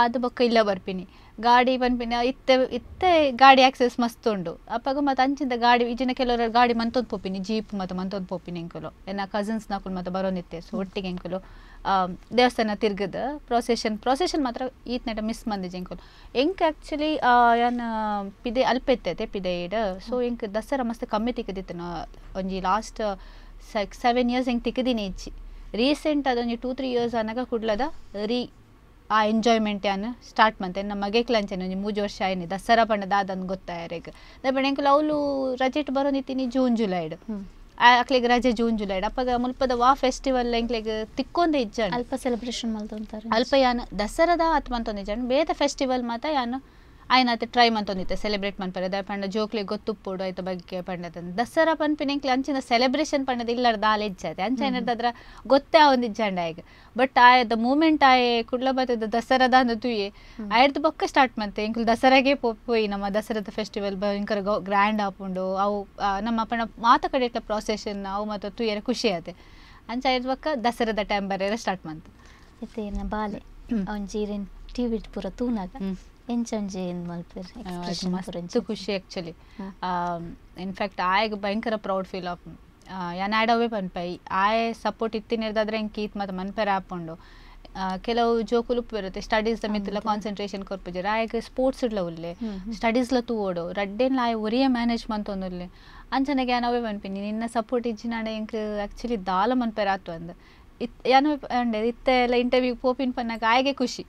ಆದ ಬೊಕ್ಕ ಇಲ್ಲ ಬರ್ಪಿನಿ ಗಾಡಿ ಪನ್ಪಿನ ಇತ್ತೆ ಇತ್ತೆ ಗಾಡಿ ಆಕ್ಸೆಸ್ ಮಸ್ತ್ ಉಂಡು ಅಪ್ಪಗ ಮತ್ತು ಅಂಚಿಂದ ಗಾಡಿ ಈಜಿನ ಕೆಲವರ ಗಾಡಿ ಮಂತೊಂದು ಪೋಪಿನಿ ಜೀಪ್ ಮತ್ತು ಮಂತೊಂದು ಪೋಪಿನಿ ಎಂಕುಲು ಎನ್ನ ಕಸಿನ್ಸ್ ನಾಕುಲು ಮತ್ತು ಬರೋನಿತ್ತೆ ಸೊ ಒಟ್ಟಿಗೆ ಎಂಕುಲು ದೇವಸ್ಥಾನ ತಿರ್ಗದ ಪ್ರೊಸೆಷನ್ ಪ್ರೊಸೆಷನ್ ಮಾತ್ರ ಈತ್ ನಟ ಮಿಸ್ ಮಂದಿ ಎಂಕುಲು ಎಂಕ್ ಆ್ಯಕ್ಚುಲಿ ಏನ್ ಪಿದೆ ಅಲ್ಪೆತ್ತೆ ಪಿದೆ ಏಡ ಸೊ ಎಂಕ್ ದಸರಾ ಮಸ್ತ್ ಕಮ್ಮಿ ತಿಕ್ಕದಿತ್ತು ಒಂಜಿ ಲಾಸ್ಟ್ ಸೆವೆನ್ ಇಯರ್ಸ್ ಹೆಂಗೆ ತಿಕ್ಕದಿನಿ ಇಜ್ಜಿ ರೀಸೆಂಟ್ ಅದೊಂದು ಟೂ ತ್ರೀ ಇಯರ್ಸ್ ಅನ್ನಾಗ ಕುಡ್ಲದ ರೀ ಆ ಎಂಜಾಯ್ಮೆಂಟ್ ಏನು ಸ್ಟಾರ್ಟ್ ನಮ್ಮ ನಮಗೆ ಕ್ಲಂಚೇನು ಒಂಜಿ ಮೂಜು ವರ್ಷ ಏನಿದೆ ದಸರಾ ಪಂಡದ ಅದನ್ನು ಗೊತ್ತಾಯರೆಗ್ ದ ಬೆಣೆಂಕುಲು ಅವಳು ರಜೆಟ್ ಬರೋನಿತ್ತೀನಿ ಜೂನ್ ಜುಲೈಡ್ ಅಕ್ಲೆಗ್ ರಜೆ ಜೂನ್ ಜುಲೈ ಅಪ್ಪಗ ಮುಲ್ಪದ ವಾ ಫೆಸ್ಟಿವಲ್ ಎಂಕ್ಲೆಗ್ ತಿಕ್ಕೊಂದ ಇಜ್ಜಾಂಡ್ ಅಲ್ಪ ಸೆಲೆಬ್ರೇಷನ್ ಮಾಡ್ತಾರೆ ಅಲ್ಪ ಯಾನ್ ದಸರದ ಅತ್ ಮಂತೊಂದಿಜ್ಜಾಂಡ್ ಬೇದ ಫೆಸ್ಟಿವಲ್ ಮಾತ್ರ ಯಾನು ಆಯ್ನತ್ತೆ ಟ್ರೈ ಮಂತೊಂದಿತ್ತೆ ಸೆಲೆಬ್ರೇಟ್ ಮನ್ಪರೆ ದ ಪಂಡ ಗೊತ್ತು ಗೊತ್ತುಪ್ಪುಡು ಐತ ಬಗ್ಗೆ ಪಂಡದ ದಸರಾ ಪನ್ಪಿನಂಕ್ಲೆ ಅಂಚಿನ ಸೆಲೆಬ್ರೇಷನ್ ಪಂಡದ ಇಲ್ಲರ ಆಲೆಜ್ಜಾತೆ ಅಂಚ ಏನದ ಅದ್ರ ಗೊತ್ತೇ ಒಂದು ಜಂಡ ಈಗ ಬಟ್ ಆಯ್ದ ಮೂಮೆಂಟ್ ಆಯೆ ಕುಡ್ಲ ಬರ್ತದ ದಸರಾದ ಅಂದುಯೆ ಆಯ್ದು ಬೊಕ್ಕ ಸ್ಟಾರ್ಟ್ ಮಂತೆ ಇಂಕುಲ್ ದಸರಾಗೆ ಪೋಯಿ ನಮ್ಮ ದಸರಾದ ಫೆಸ್ಟಿವಲ್ ಭಯಂಕರ ಗ್ರ್ಯಾಂಡ್ ಆಪುಂಡು ಅವು ನಮ್ಮ ಪಂಡ ಮಾತ ಕಡೆ ಇಟ್ಲ ಪ್ರೊಸೆಷನ್ ಅವು ಮತ್ತು ತುಯರ ಖುಷಿ ಆತೆ ಅಂಚ ಆಯ್ದು ಬೊಕ್ಕ ದಸರಾದ ಟೈಮ್ ಬರೆಯ ಸ್ಟಾರ್ಟ್ ಮಂತ್ ಇತ್ತೇನ ಬಾಲೆ ಅವನ್ ಜೀರೇನ್ ಟಿವಿ ಪೂರ ತೂನಾಗ ಎಂಚೊಂಜಿ ಏನು ಖುಷಿ ಆ್ಯಕ್ಚುಲಿ ಇನ್ಫ್ಯಾಕ್ಟ್ ಆಯ್ಗೆ ಭಯಂಕರ ಪ್ರೌಡ್ ಫೀಲ್ ಆಫ್ ಆಡವೇ ಪನ್ಪೈ ಆಯ್ ಸಪೋರ್ಟ್ ಇತ್ತಿನಿರ್ದಾದ್ರೆ ಹಿಂಗೆ ಕೀತ್ ಮತ್ತು ಮನ್ಪೆರ ಹಾಕೊಂಡು ಕೆಲವು ಜೋಕುಲು ಬರುತ್ತೆ ಸ್ಟಡೀಸ್ ಮಿತ್ತಲ ಕಾನ್ಸಂಟ್ರೇಷನ್ ಕೊರ್ಪಿದ್ರೆ ಆಯ್ಕೆ ಸ್ಪೋರ್ಟ್ಸ್ ಇಡ್ಲ ಉಲ್ಲೆ ಸ್ಟಡೀಸ್ಲ ಓಡು ರಡ್ಡೆನ್ ಆಯ್ ಒರಿಯ ಮ್ಯಾನೇಜ್ ಮಂತೊಂದುಲ್ಲೆ ಅಂಚನೆಗೆ ಯಾನವೇ ಮನ್ಪಿನಿ ನಿನ್ನ ಸಪೋರ್ಟ್ ಇಜ್ಜಿನ ಹೆಂಗೆ ಎಂಕ್ ಆಕ್ಚುಲಿ ದಾಲ ಮನ್ಪೆರ ಆತು ಅಂದ್ ಇತ್ ಯಾನವೇ ಅಂಡೆ ಇತ್ತೆ ಎಲ್ಲ ಇಂಟರ್ವ್ಯೂ ಪೋಪಿನ್ ಪನ್ನಾಗ ಆಯ್ಗೆ ಖುಷಿ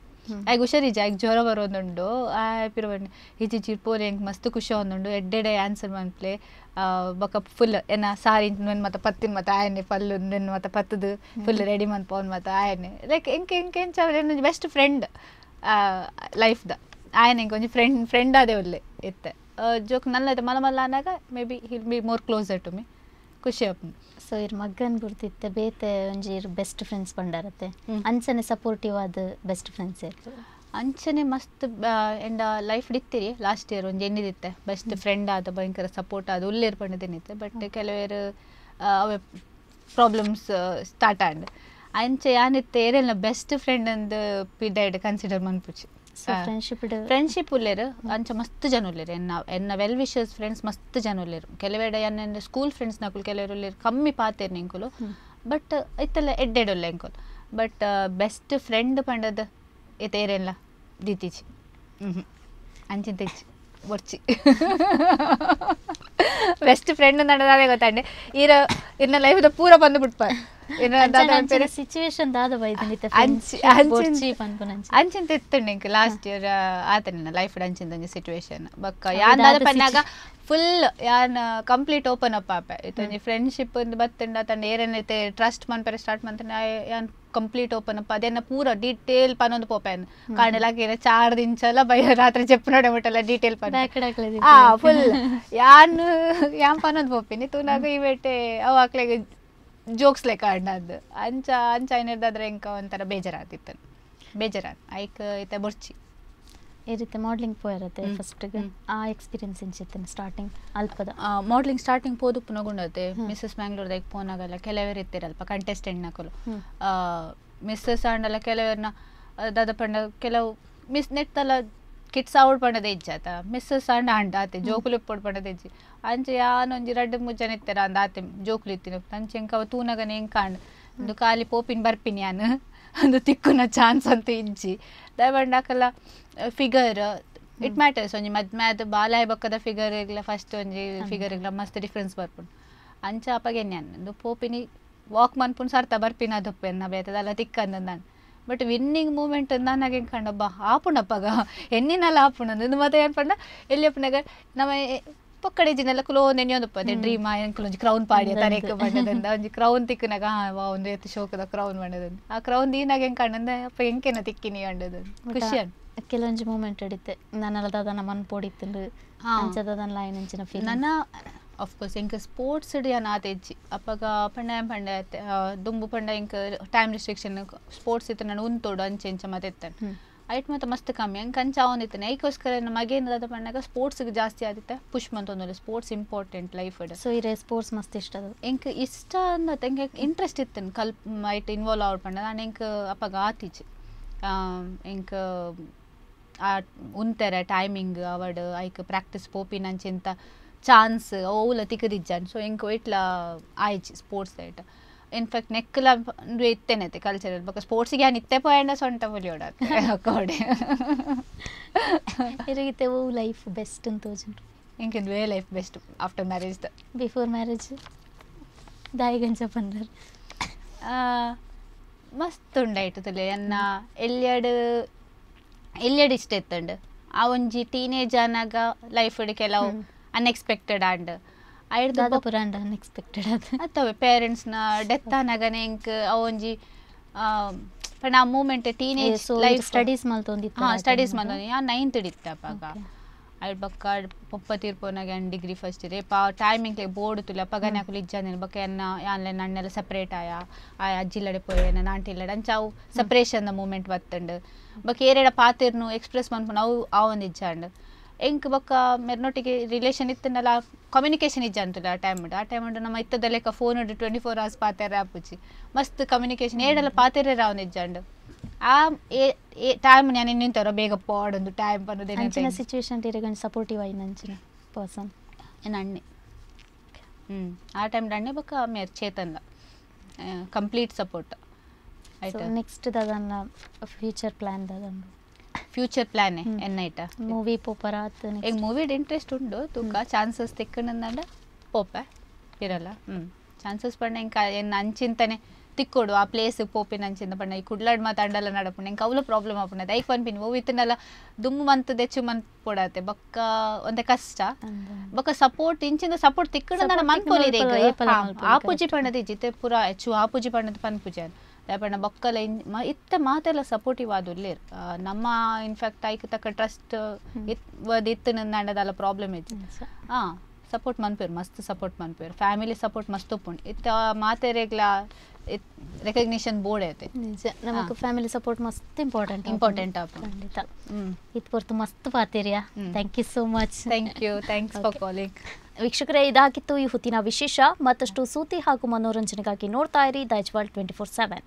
ಆಯ್ಕೆ ಹುಷಾರಿಜಿ ಆಯ್ಕೆ ಜ್ವರ ಬರೋದುಂಡು ಆಪಿರ ಬಣ್ಣ ಹಿಚಿಚಿರ್ ಹೆಂಗೆ ಮಸ್ತ್ ಖುಷಿ ಆವೊಂದುಂಡು ಎಡ್ಡೆಡೆ ಆನ್ಸರ್ ಮನ್ಪುಲೆ ಬೊಕ ಫುಲ್ ಏನ ಸಾರಿ ನನ್ನ ಮಾತ ಪತ್ತಿನ ಮಾತ ಆಯನೆ ಪಲ್ಲು ನೆನ್ ಮಾತ ಪತ್ತದು ಫುಲ್ ರೆಡಿ ಮನ್ ಪೋನ್ ಮಾತ ಆಯನೆ ಲೈಕ್ ಎಂಕ್ ಎಂಕ್ ಎಂಚ ಅವ್ರ ಬೆಸ್ಟ್ ಫ್ರೆಂಡ್ ಲೈಫ್ದ ಆಯನ ಹೆಂಗೆ ಒಂಜಿ ಫ್ರೆಂಡ್ ಫ್ರೆಂಡ್ ಆದೆ ಒಳ್ಳೆ ಇತ್ತೆ ಜೋಕ್ ನನ್ನ ಮಲ ಮಲ್ಲ ಅನ್ನಾಗ maybe he'll be more closer to me ಖುಷಿ ಆಗ್ತದೆ ಸೊ ಇರ್ ಮಗ್ಗನ್ ಬುರ್ತಿತ್ತೆ ಬೇತೆ ಒಂಜಿ ಇರ್ ಬೆಸ್ಟ್ ಫ್ರೆಂಡ್ಸ್ ಬಂಡಾರತ್ತೆ ಅಂಚನೆ ಸಪೋರ್ಟಿವ್ ಆದ ಬೆಸ್ಟ್ ಫ್ರೆಂಡ್ಸ್ ಇತ್ತು ಅಂಚನೆ ಮಸ್ತ್ ಎಂಡ ಲೈಫ್ ಡಿತ್ತಿರಿ ಲಾಸ್ಟ್ ಇಯರ್ ಒಂದು ಎನ್ನಿದಿತ್ತೆ ಬೆಸ್ಟ್ ಫ್ರೆಂಡ್ ಆದ ಭಯಂಕರ ಸಪೋರ್ಟ್ ಆದ ಉಲ್ಲೇರ್ ಪಂಡದೇನಿತ್ತೆ ಬಟ್ ಕೆಲವೇರು ಅವೆ ಪ್ರಾಬ್ಲಮ್ಸ್ ಸ್ಟಾರ್ಟ್ ಆಂಡ್ ಅಂಚೆ ಏನಿತ್ತೆ ಏರೆಲ್ಲ ಬೆಸ್ಟ್ ಫ್ರೆಂಡ್ ಅಂದ ಪಿಡ್ ಕನ್ಸಿಡರ್ ಮನ್ಪುಚ್ಚಿ ಫ್ರೆಂಡ್ಶಿಪ್ ah. ಫ್ರೆಂಡ್ಶಿಪ್ ಅಂಚ ಮಸ್ತ್ ಜನ ಉಲ್ಲೇರು ಎನ್ನ ಎನ್ನ ವೆಲ್ ವಿಶಸ್ ಫ್ರೆಂಡ್ಸ್ ಮಸ್ತ್ ಜನ ಉಲ್ಲೇರು ಕೆಲವೆಡೆ ಎನ್ನ ಸ್ಕೂಲ್ ಫ್ರೆಂಡ್ಸ್ ನಕುಲು ಕೆಲವರು ಉಲ್ಲೇರು ಕಮ್ಮಿ ಪಾತೇರ್ ನಿಂಕುಲು ಬಟ್ ಇತ್ತಲ್ಲ ಎಡ್ಡೆಡ್ ಉಲ್ಲ ಎಂಕುಲು ಬಟ್ ಬೆಸ್ಟ್ ಫ್ರೆಂಡ್ ಪಂಡದ ಇತ್ತೇರೆಲ್ಲ ದಿತಿಜಿ ಹ್ಞೂ ಅಂಚಿನ ಬರ್ಚಿ ಬೆಸ್ಟ್ ಫ್ರೆಂಡ್ ನಡದಾವೆ ಗೊತ್ತಾಂಡೆ ಈರ ಇನ್ನ ಲೈಫ್ದ ಪೂರ ಬಂದು ಬಿಟ್ಪ ಸಿಚುವೇಶನ್ ದಾದ ಬೈದನಿತ ಅಂಚಿನ ತಿತ್ತುಂಡು ಎಂಕ್ ಲಾಸ್ಟ್ ಇಯರ್ ಆತನ ಲೈಫ್ ಅಂಚಿನ ಒಂಜಿ ಸಿಚುವೇಶನ್ ಬೊಕ್ಕ ಯಾನ್ ದಾದ ಪನ್ನಾಗ ಫುಲ್ ಯಾನ್ ಕಂಪ್ಲೀಟ್ ಓಪನ್ ಅಪ್ಪ ಆಪೆ ಇತ್ತೊಂಜಿ ಫ್ರೆಂಡ್ಶಿಪ್ ಬತ್ತುಂಡ ತಂಡ ಏರೇನೈತೆ ಟ್ರಸ್ಟ್ ಮನ್ಪೆರೆ ಸ್ಟಾರ್ಟ್ ಮಂತಂಡ ಯಾನ್ ಕಂಪ್ಲೀಟ್ ಓಪನ್ ಅಪ್ ಅದೇನ ಪೂರ ಡೀಟೇಲ್ ಪನೊಂದು ಪೋಪೆನ್ ಕಾಣಲಾಗಿ ಚಾರ್ ದಿಂಚಲ ಬಯ ರಾತ್ರಿ ಚೆಪ್ಪನೋಡೆ ಮುಟ್ಟಲ್ಲ ಡೀಟೇಲ್ ಪನ ಆ ಫುಲ್ ಯಾನ್ ಯಾನ್ ಪನೊಂದು ಪೋಪಿನಿ ತೂನಾಗ ಇವೆಟೆ ಅವಾಕ್ಲೆಗೆ ಜೋಕ್ಸ್ ಜೋಕ್ಸ್ಲೆಕ್ಕ ಆಡ್ನದ್ದು ಅಂಚ ಅಂಚ ಏನಿರ್ದಾದ್ರೆ ಎಂಕ ಒಂಥರ ಬೇಜಾರಾತಿತ್ತು ಬೇಜಾರಾತ್ ಐಕ್ ಐತೆ ಬುರ್ಚಿ ಈ ರೀತಿ ಮಾಡ್ಲಿಂಗ್ ಪೋಯಿರತ್ತೆ ಫಸ್ಟ್ಗೆ ಆ ಎಕ್ಸ್ಪೀರಿಯನ್ಸ್ ಇಂಚಿತ್ತೇನೆ ಸ್ಟಾರ್ಟಿಂಗ್ ಅಲ್ಪದ ಮಾಡ್ಲಿಂಗ್ ಸ್ಟಾರ್ಟಿಂಗ್ ಪೋದು ಪುನಗುಂಡತ್ತೆ ಮಿಸ್ಸಸ್ ಮ್ಯಾಂಗ್ಳೂರ್ದಾಗ ಫೋನ್ ಆಗಲ್ಲ ಕೆಲವರು ಇರ್ತಿರಲ್ಪ ಕಂಟೆಸ್ಟೆಂಟ್ ನಕಲು ಮಿಸ್ಸಸ್ ಆಂಡಲ್ಲ ಕೆಲವೇರ್ನ ದಾದ ಪಂಡ ಕೆಲವು ಮಿಸ್ ನೆಟ್ಟಲ್ಲ ಕಿಟ್ಸ್ ಆ ಓಡ್ಬಾರ್ದು ಇಜ್ಜಾತ ಮಿಸ್ಸಸ್ ಅಂಡ್ ಹಂಡ ಆ ಜೋಕುಲಿಪ್ಪ ಇಜ್ಜಿ ಅಂಚೆ ಯಾನೊಂಜಿ ಎರಡು ಮೂರು ಜನ ಇತ್ತರ ಅಂದ ಆತ ಜೋಕುಲಿ ಅಂಚೆ ಹೆಂಗೆ ಅವ ತೂನಾಗೆ ಹೆಂಗೆ ಕಂಡು ಅಂದರೆ ಖಾಲಿ ಪೋಪಿನ ಬರ್ತೀನಿ ನಾನು ಅಂದು ತಿಕ್ಕೊನೋ ಚಾನ್ಸ್ ಅಂತ ಇಜ್ಜಿ ದಯ ಫಿಗರ್ ಇಟ್ ಮ್ಯಾಟರ್ಸ್ ಒಂಜ್ ಮದ್ಮೆ ಅದು ಬಾಲಿ ಬಕ್ಕದ ಫಿಗರ್ ಫಸ್ಟ್ ಒಂಜಿ ಫಿಗರ್ ಇಲ್ಲ ಮಸ್ತ್ ಡಿಫ್ರೆನ್ಸ್ ಬರ್ಬಿ ಅಂಚೆ ಅಪ್ಪಾಗೇನು ನಾನು ಅದು ಪೋಪಿನಿ ವಾಕ್ ಮಾಡ್ಪುಣ್ಣ ಸರ್ತ ಬರ್ತೀನಿ ಅದು ಏನೇ ಆಯ್ತದೆ ಅಲ್ಲ ತಿಕ್ಕ ನಾನು ಬಟ್ ವಿನ್ನಿಂಗ್ ಮೂಮೆಂಟ್ நான் நாங்கள் கண்டப்பா ஆப்புனப்பாக என்னினால ஆப்புனது இந்த மாதிரி ஏன் பண்ண எல்லியப்பனாக நம்ம ಪಕ್ಕಡೆ ಜಿನೆಲ್ಲ ಕುಲೋ ನೆನೆಯೋದು ಡ್ರೀಮ್ ಆಯಂಕಲ್ ಒಂಜಿ ಕ್ರೌನ್ ಪಾಡಿ ತರೇಕ ಬಣ್ಣದಿಂದ ಒಂದು ಕ್ರೌನ್ ತಿಕ್ಕನಾಗ ವಾ ಒಂದು ಎತ್ತು ಶೋಕದ ಕ್ರೌನ್ ಬಣ್ಣದಿಂದ ಆ ಕ್ರೌನ್ ದೀನಾಗ ಹೆಂಗೆ ಕಣ್ಣಂದ ಅಪ್ಪ ಹೆಂಕೆನ ತಿಕ್ಕಿನಿ ಅಂಡದು ಖುಷಿ ಕೆಲವೊಂದು ಮೂಮೆಂಟ್ ಹಿಡಿತೆ ನನ್ನ ಅಲ್ಲದಾದ ನಮ್ಮನ್ನು ಪೋಡಿತ್ತುಂಡು ಅಂಚದಾದ ಲೈನ್ ಅಂಚಿನ ಫೀಲ್ ನನ್ನ ऑफकोर्स ಸ್ಪೋರ್ಟ್ಸ್ ಸ್ಪೋರ್ಟ್ಸ್ डे ना ಅಪ್ಪಗ अपग ಪಂಡೆ ದುಂಬು ದುಂಬು पंडाय ಟೈಮ್ ಟೈಮ್ ಸ್ಪೋರ್ಟ್ಸ್ ಸ್ಪೋರ್ಟ್ಸ್ इतना उन तोड़ ಅಂಚೆ इंच मत इतने ಐಟ್ ಮತ್ತು ಮಸ್ತ್ ಕಮ್ಮಿ ಹಂಗೆ ಕಂಚ ಐಕೋಸ್ಕರ ಅದಕ್ಕೋಸ್ಕರ ಮಗೇನದ ಪಣ್ಣಾಗ ಸ್ಪೋರ್ಟ್ಸ್ಗೆ ಜಾಸ್ತಿ ಆದಿತ್ತೆ ಪುಷ್ ಮಂತೊಂದು ಸ್ಪೋರ್ಟ್ಸ್ ಇಂಪಾರ್ಟೆಂಟ್ ಲೈಫ್ ಸೊ ಇರೇ ಸ್ಪೋರ್ಟ್ಸ್ ಮಸ್ತ್ ಇಷ್ಟ ಅದು ಎಂಕ್ ಇಷ್ಟ ಅನ್ನತ್ತೆ ಹೆಂಗೆ ಇಂಟ್ರೆಸ್ಟ್ ಇತ್ತೇನೆ ಕಲ್ಪ್ ಐಟ್ ಇನ್ವಾಲ್ವ್ ಆಡ್ ಪಂಡ ನಾನು ಹೆಂಗೆ ಅಪ್ಪಾಗ ಆತೀಚಿ ಎಂಕ್ ಆ ಉಂತಾರೆ ಟೈಮಿಂಗ್ ಅವಡ್ ಐಕ್ ಪ್ರಾಕ್ಟೀಸ್ ಪೋಪಿನಂಚಿಂತ chance chance oula tikirijan so enko itla sports sports in in fact ನೆಕ್ಲ ಇತ್ತೇನೆ ಕಲ್ಚರ್ ಕಲ್ಚರಲ್ ಬಕ ಸ್ಪೋರ್ಟ್ಸ್ ಆ ನಿತ್ತೆ ಪಾಯಂಡ ಸೊಂಟ ಬಲಿಯೋಡ ಕೋಡೆ ಇರಗಿತ್ತೆ ಓ ಲೈಫ್ ಬೆಸ್ಟ್ ಅಂತ ತೋಜುಂಡು ಎಂಕಿಂದು ವೇ ಲೈಫ್ ಬೆಸ್ಟ್ ಆಫ್ಟರ್ ಮ್ಯಾರೇಜ್ ದ ಬಿಫೋರ್ ಮ್ಯಾರೇಜ್ ದಾಯಿಗಂಜ ಬಂದರು ಮಸ್ತ್ ಉಂಡಾಯ್ತದಲ್ಲ ಎನ್ನ ಎಲ್ಲೆಡು ಎಲ್ಲೆಡು ಇಷ್ಟ ಇತ್ತಂಡು ಆ ಒಂಜಿ ಟೀನೇಜ್ ಆನಾಗ ಲೈಫ್ ಕೆಲವು ಅನ್ಎಕ್ಸ್ಪೆಕ್ಟೆಡ್ ಆಂಡ್ ಆಯ್ಡ್ದ ಪುರ ಅನ್ಎಕ್ಸ್ಪೆಕ್ಟೆಡ್ ಅದ ಅತ್ತವೆ ಪೇರೆಂಟ್ಸ್ನ ಡೆತ್ ಆನಾಗನೆ ಎಂಕ್ ಅವೊಂಜಿ ಪಂಡ ಆ ಮೂಮೆಂಟ್ ಟೀನೇಜ್ ಲೈಫ್ ಸ್ಟಡೀಸ್ ಮಲ್ತೊಂದಿ ಹಾ ಸ್ಟಡೀಸ್ ಮಲ್ತೊಂದು ಆ ನೈನ್ತ್ ಇಡಿತ್ತು ಅಪ್ಪಾಗ ಅಳ್ ಬೊಕ್ಕ ಪೊಪ್ಪ ತೀರ್ಪೋನಾಗೆ ಅನ್ ಡಿಗ್ರಿ ಫಸ್ಟ್ ಇದೆ ಪಾ ಟೈಮಿಂಗ್ ಬೋರ್ಡ್ ತುಲ ಪಗನೆ ಹಾಕಲು ಇಜ್ಜಾಂದಿನ ಬೊಕ್ಕ ಎನ್ನ ಆನ್ಲೈನ್ ಅಣ್ಣೆಲ್ಲ ಸಪ್ರೇಟ್ ಆಯ ಆ ಅಜ್ಜಿಲ್ಲಡೆ ಪೋಯೇನ ನಾಂಟಿಲ್ಲಡೆ ಅಂಚ ಅವು ಸಪ್ರೇಷನ್ ದ ಮೂಮೆಂಟ್ ಬತ್ತಂಡು ಬೊಕ್ಕ ಏರೇಡ ಪಾತಿರ್ನು ಎಕ್ಸ್ಪ್ರೆಸ್ ಮನ್ಪುನ ಅವು ಆ ಒಂದು ಇಜ್ಜಾಂಡು ಹೆಂಗೆ ಬೊಕ್ಕ ಮೆರ್ನೊಟ್ಟಿಗೆ ರಿಲೇಷನ್ ಇತ್ತನಲ್ಲ ಕಮ್ಯುನಿಕೇಶನ್ ಇಜ್ಜಂತುಲ್ಲ ಆ ಟೈಮ್ ಆ ಟೈಮ್ ನಮ್ಮ ಇತ್ತದ ಲೆಕ್ಕ ಫೋನ್ ಉಂಡು ಟ್ವೆಂಟಿ ಫೋರ್ ಅವರ್ಸ್ ಪಾತೆರೆ ಆಪುಜಿ ಮಸ್ತ್ ಕಮ್ಯುನಿಕೇಷನ್ ಏಡೆಲ್ಲ ಪಾತೆರೆ ರಾವ್ನ ಇಜ್ಜಂಡು ಆ ಏ ఏ టైం నేను నింటారో బేగ పోవడం టైం పనుది అంచిన సిచ్యువేషన్ తిరగండి సపోర్టివ్ అయిన అంచిన పర్సన్ నేను అన్ని ఆ టైంలో అన్నీ ఒక ಮೇರ್ ಚೇತನ್ కంప్లీట్ సపోర్ట్ అయితే ನೆಕ್ಸ್ಟ್ దాదాపు ಫ್ಯೂಚರ್ ప్లాన్ దాదాపు ಫ್ಯೂಚರ್ ಪ್ಲಾನ್ ಎನ್ ಐಟ ಮೂವಿ ಪೋಪರಾತ್ ಈಗ ಮೂವಿ ಇಂಟ್ರೆಸ್ಟ್ ಉಂಡು ತೂಕ ಚಾನ್ಸಸ್ ತಿಕ್ಕಣ್ಣಂದ ಪೋಪೆ ಇರಲ್ಲ ಹ್ಮ್ ಚಾನ್ಸಸ್ ಪಂಡ ಇಂಕ ಏನು ಅಂಚಿಂತಾನೆ ತಿಕ್ಕೋಡು ಆ ಪ್ಲೇಸ್ ಪೋಪಿನ ಅಂಚಿಂದ ಪಂಡ ಈ ಕುಡ್ಲಾಡ್ ಮಾತು ಅಂಡಲ್ಲ ನಡಪಣ್ಣ ಇಂಕ ಅವಳು ಪ್ರಾಬ್ಲಮ್ ಆಪಣ್ಣದ ಐಕ್ ಪನ್ ಪಿನ್ ಮೂವಿತನೆಲ್ಲ ದುಮ್ಮು ಮಂತ್ ದೆಚ್ಚು ಮಂತ್ ಪೋಡತ್ತೆ ಬೊಕ್ಕ ಒಂದೆ ಕಷ್ಟ ಬಕ್ಕ ಸಪೋರ್ಟ್ ಇಂಚಿಂದ ಸಪೋರ್ಟ್ ತಿಕ್ಕಣ್ಣ ಮನ್ಪೋಲಿದೆ ಈಗ ಆ ಪೂಜೆ ಪಣ್ಣದ ಇಜಿತೆ ಪುರ ಹೆಚ್ಚು ಆ ಪೂಜೆ ಪಣ್ಣದ ಪನ್ ಪೂಜೆ ಅಂತ ದಾಪಂಡ ಬೊಕ್ಕಲ ಇತ್ತ ಮಾತೆಲ್ಲ ಸಪೋರ್ಟಿವ್ ಆದುಲ್ಲೇರ್ ನಮ್ಮ ಇನ್ಫ್ಯಾಕ್ಟ್ ಐಕ್ ತಕ್ಕ ಟ್ರಸ್ಟ್ ಇತ್ ಇತ್ತು ನಂಡದಲ್ಲ ಪ್ರಾಬ್ಲಮ್ ಇತ್ತು ಹಾ ಸಪೋರ್ಟ್ ಮನ್ಪೇರು ಮಸ್ತ್ ಸಪೋರ್ಟ್ ಮನ್ಪೇರು ಫ್ಯಾಮಿಲಿ ಸಪೋರ್ಟ್ ಮಸ್ತ್ ಉಪ್ಪುಂಡು ಇತ್ತ ಮಾತೆರೆಗ್ಲ ರೆಕಗ್ನಿಷನ್ ಬೋರ್ಡ್ ಐತೆ ನಿಜ ನಮಕ್ ಫ್ಯಾಮಿಲಿ ಸಪೋರ್ಟ್ ಮಸ್ತ್ ಇಂಪಾರ್ಟೆಂಟ್ ಇಂಪಾರ್ಟೆಂಟ್ ಆಪ್ ಖಂಡಿತ ಇತ್ ಪೊರ್ತು ಮಸ್ತ್ ಪಾತಿರಿಯಾ thank you so much thank you thanks for calling ವೀಕ್ಷಕರೇ ಇದಾಗಿತ್ತು ಈ ಹೊತ್ತಿನ ವಿಶೇಷ ಮತ್ತಷ್ಟು ಸೂತಿ ಹಾಗೂ ಮನೋರಂಜನೆಗಾಗಿ ನೋಡ್ತಾ ಇರಿ ದೈಜ್ವಾಲ್ ಟ್ವೆಂಟಿ ಫೋರ್ ಸೆವೆನ್